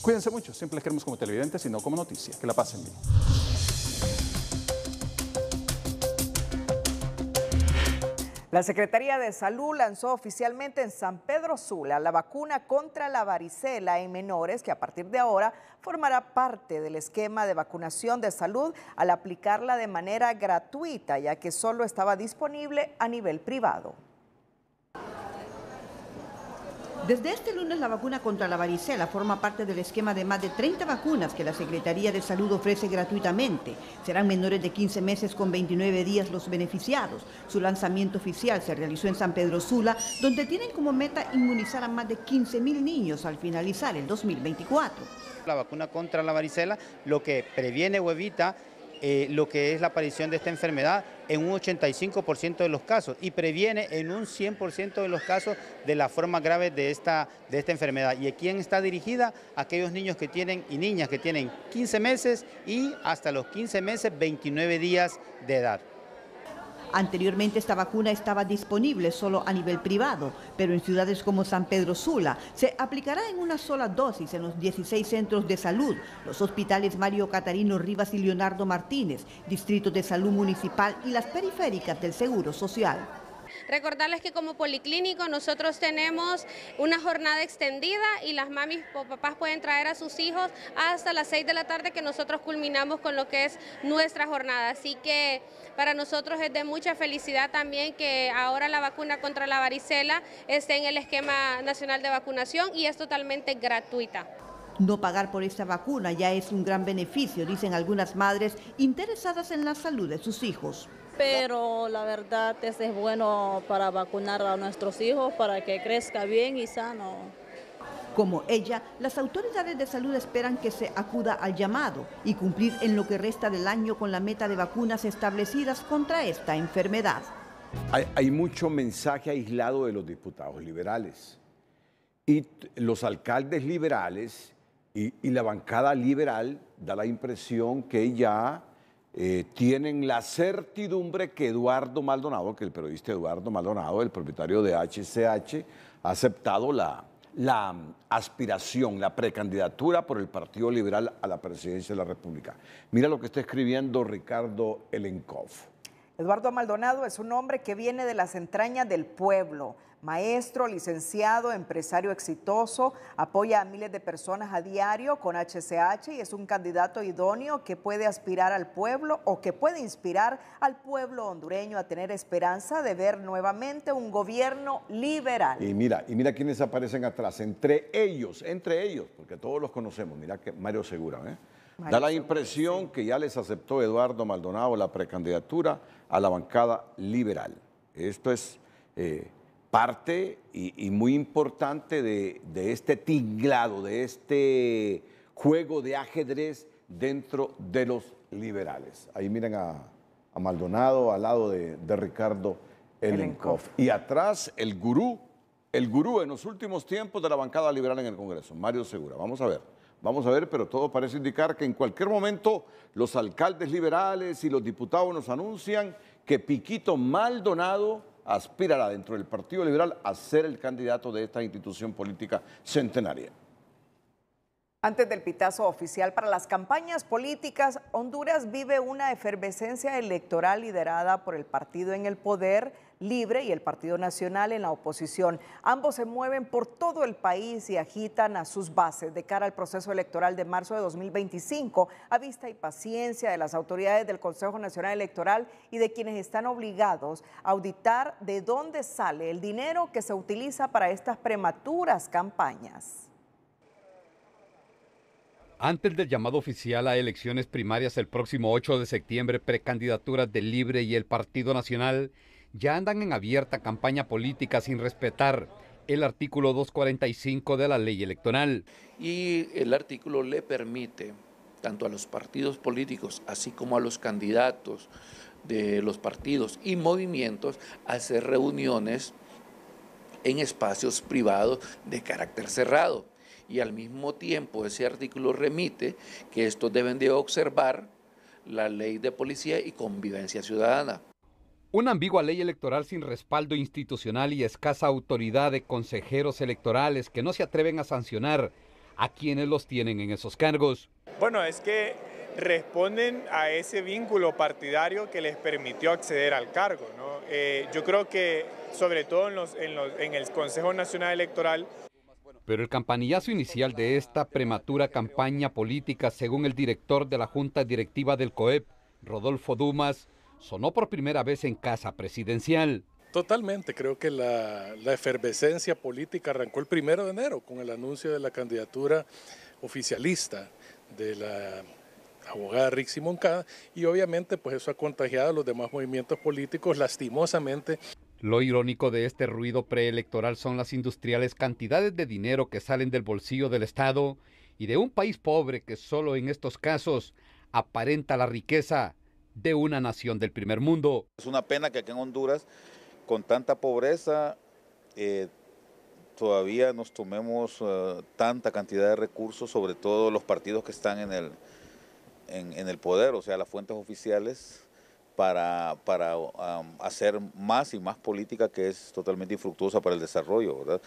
Cuídense mucho, siempre les queremos como televidentes y no como noticias. Que la pasen bien. La Secretaría de Salud lanzó oficialmente en San Pedro Sula la vacuna contra la varicela en menores que a partir de ahora formará parte del esquema de vacunación de salud al aplicarla de manera gratuita, ya que solo estaba disponible a nivel privado. Desde este lunes la vacuna contra la varicela forma parte del esquema de más de 30 vacunas que la Secretaría de Salud ofrece gratuitamente. Serán menores de 15 meses con 29 días los beneficiados. Su lanzamiento oficial se realizó en San Pedro Sula, donde tienen como meta inmunizar a más de 15.000 mil niños al finalizar el 2024. La vacuna contra la varicela lo que previene o evita eh, lo que es la aparición de esta enfermedad en un 85% de los casos y previene en un 100% de los casos de la forma grave de esta, de esta enfermedad. ¿Y a quién está dirigida? aquellos niños que tienen y niñas que tienen 15 meses y hasta los 15 meses 29 días de edad. Anteriormente esta vacuna estaba disponible solo a nivel privado, pero en ciudades como San Pedro Sula se aplicará en una sola dosis en los 16 centros de salud, los hospitales Mario Catarino Rivas y Leonardo Martínez, distrito de salud municipal y las periféricas del Seguro Social. Recordarles que como policlínico nosotros tenemos una jornada extendida y las mamis o papás pueden traer a sus hijos hasta las 6 de la tarde que nosotros culminamos con lo que es nuestra jornada. Así que para nosotros es de mucha felicidad también que ahora la vacuna contra la varicela esté en el esquema nacional de vacunación y es totalmente gratuita. No pagar por esta vacuna ya es un gran beneficio, dicen algunas madres interesadas en la salud de sus hijos pero la verdad es, es bueno para vacunar a nuestros hijos para que crezca bien y sano. Como ella, las autoridades de salud esperan que se acuda al llamado y cumplir en lo que resta del año con la meta de vacunas establecidas contra esta enfermedad. Hay, mucho mensaje aislado de los diputados liberales y los alcaldes liberales y, y la bancada liberal da la impresión que ya eh, tienen la certidumbre que Eduardo Maldonado, que el periodista Eduardo Maldonado, el propietario de HCH, ha aceptado la, la mm, aspiración, la precandidatura por el Partido Liberal a la presidencia de la República. Mira lo que está escribiendo Ricardo Elenkov. Eduardo Maldonado es un hombre que viene de las entrañas del pueblo, Maestro, licenciado, empresario exitoso, apoya a miles de personas a diario con HCH y es un candidato idóneo que puede aspirar al pueblo o que puede inspirar al pueblo hondureño a tener esperanza de ver nuevamente un gobierno liberal. Y mira, y mira quiénes aparecen atrás, entre ellos, entre ellos, porque todos los conocemos, mira que Mario Segura, ¿eh? da la impresión que ya les aceptó Eduardo Maldonado la precandidatura a la bancada liberal. Esto es... Eh, parte y, muy importante de, este tinglado, de este juego de ajedrez dentro de los liberales. Ahí miren a, Maldonado al lado de, Ricardo Elenkoff. Y atrás el gurú, el gurú en los últimos tiempos de la bancada liberal en el Congreso, Mario Segura. Vamos a ver, vamos a ver, pero todo parece indicar que en cualquier momento los alcaldes liberales y los diputados nos anuncian que Piquito Maldonado aspirará dentro del Partido Liberal a ser el candidato de esta institución política centenaria. Antes del pitazo oficial para las campañas políticas, Honduras vive una efervescencia electoral liderada por el partido en el poder Libre y el Partido Nacional en la oposición. Ambos se mueven por todo el país y agitan a sus bases de cara al proceso electoral de marzo de 2025, a vista y paciencia de las autoridades del Consejo Nacional Electoral y de quienes están obligados a auditar de dónde sale el dinero que se utiliza para estas prematuras campañas. Antes del llamado oficial a elecciones primarias el próximo 8 de septiembre, precandidaturas de Libre y el Partido Nacional ya andan en abierta campaña política sin respetar el artículo 245 de la ley electoral. Y el artículo le permite tanto a los partidos políticos, así como a los candidatos de los partidos y movimientos, hacer reuniones en espacios privados de carácter cerrado. Y al mismo tiempo ese artículo remite que estos deben de observar la ley de policía y convivencia ciudadana. Una ambigua ley electoral sin respaldo institucional y escasa autoridad de consejeros electorales que no se atreven a sancionar a quienes los tienen en esos cargos. Bueno, es que responden a ese vínculo partidario que les permitió acceder al cargo. Eh, yo creo que sobre todo en el Consejo Nacional Electoral. Pero el campanillazo inicial de esta prematura campaña política, según el director de la Junta Directiva del COEP, Rodolfo Dumas, sonó por primera vez en casa presidencial. Totalmente, creo que la, efervescencia política arrancó el primero de enero con el anuncio de la candidatura oficialista de la abogada Rixi Moncada y obviamente pues eso ha contagiado a los demás movimientos políticos lastimosamente. Lo irónico de este ruido preelectoral son las industriales cantidades de dinero que salen del bolsillo del Estado y de un país pobre que solo en estos casos aparenta la riqueza de una nación del primer mundo. Es una pena que aquí en Honduras, con tanta pobreza, eh, todavía nos tomemos eh, tanta cantidad de recursos, sobre todo los partidos que están en el, en, el poder, o sea, las fuentes oficiales, para, para um, hacer más y más política que es totalmente infructuosa para el desarrollo. ¿verdad?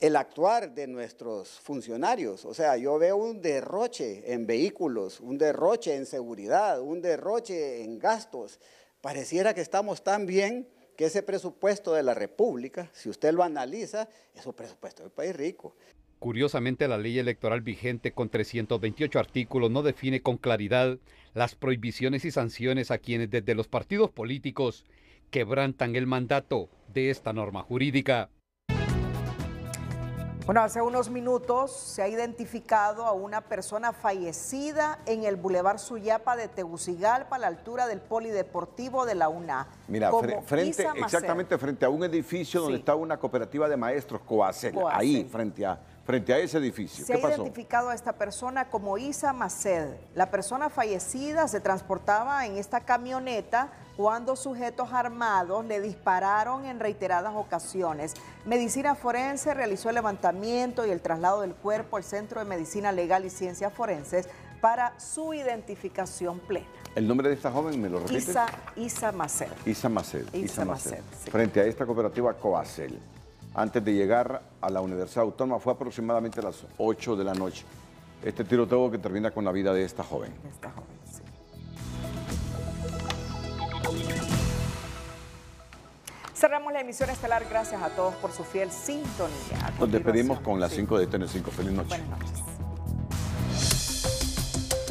el actuar de nuestros funcionarios. O sea, yo veo un derroche en vehículos, un derroche en seguridad, un derroche en gastos. Pareciera que estamos tan bien que ese presupuesto de la República, si usted lo analiza, es un presupuesto del país rico. Curiosamente, la ley electoral vigente con 328 artículos no define con claridad las prohibiciones y sanciones a quienes desde los partidos políticos quebrantan el mandato de esta norma jurídica. Bueno, hace unos minutos se ha identificado a una persona fallecida en el Boulevard Suyapa de Tegucigalpa, a la altura del Polideportivo de la UNA. Mira, frente, exactamente frente a un edificio donde está una cooperativa de maestros, Coacel, ahí, frente a, frente a ese edificio. Se ha identificado a esta persona como Isa Maced. La persona fallecida se transportaba en esta camioneta cuando sujetos armados le dispararon en reiteradas ocasiones. Medicina Forense realizó el levantamiento y el traslado del cuerpo al Centro de Medicina Legal y Ciencias Forenses para su identificación plena. ¿El nombre de esta joven me lo recuerda. Isa, Isa Maced. Isa Maced. Isa, Frente a esta cooperativa Coacel, antes de llegar a la Universidad Autónoma, fue aproximadamente a las 8 de la noche. Este tiroteo que termina con la vida de esta joven. Esta joven. Cerramos la emisión estelar. Gracias a todos por su fiel sintonía. Nos despedimos con las 5 de TN5. Feliz noche. Buenas noches.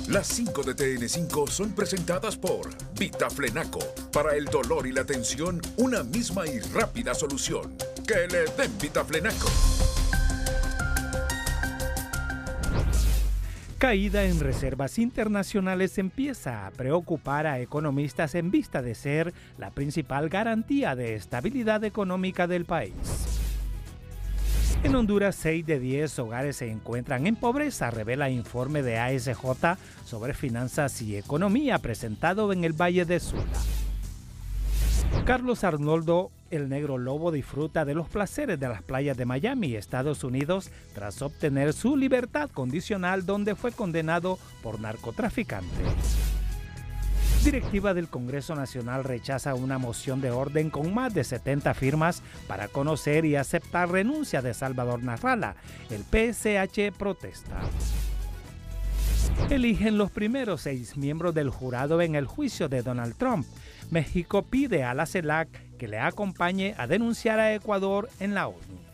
Las 5 de TN5 son presentadas por Vitaflenaco. Para el dolor y la tensión, una misma y rápida solución. Que le den Vitaflenaco. caída en reservas internacionales empieza a preocupar a economistas en vista de ser la principal garantía de estabilidad económica del país. En Honduras, 6 de 10 hogares se encuentran en pobreza, revela informe de ASJ sobre finanzas y economía presentado en el Valle de Sula. Carlos Arnoldo el negro lobo disfruta de los placeres de las playas de Miami, Estados Unidos, tras obtener su libertad condicional donde fue condenado por narcotraficante. directiva del Congreso Nacional rechaza una moción de orden con más de 70 firmas para conocer y aceptar renuncia de Salvador Narrala. El PSH protesta. Eligen los primeros seis miembros del jurado en el juicio de Donald Trump. México pide a la CELAC que le acompañe a denunciar a Ecuador en la ONU.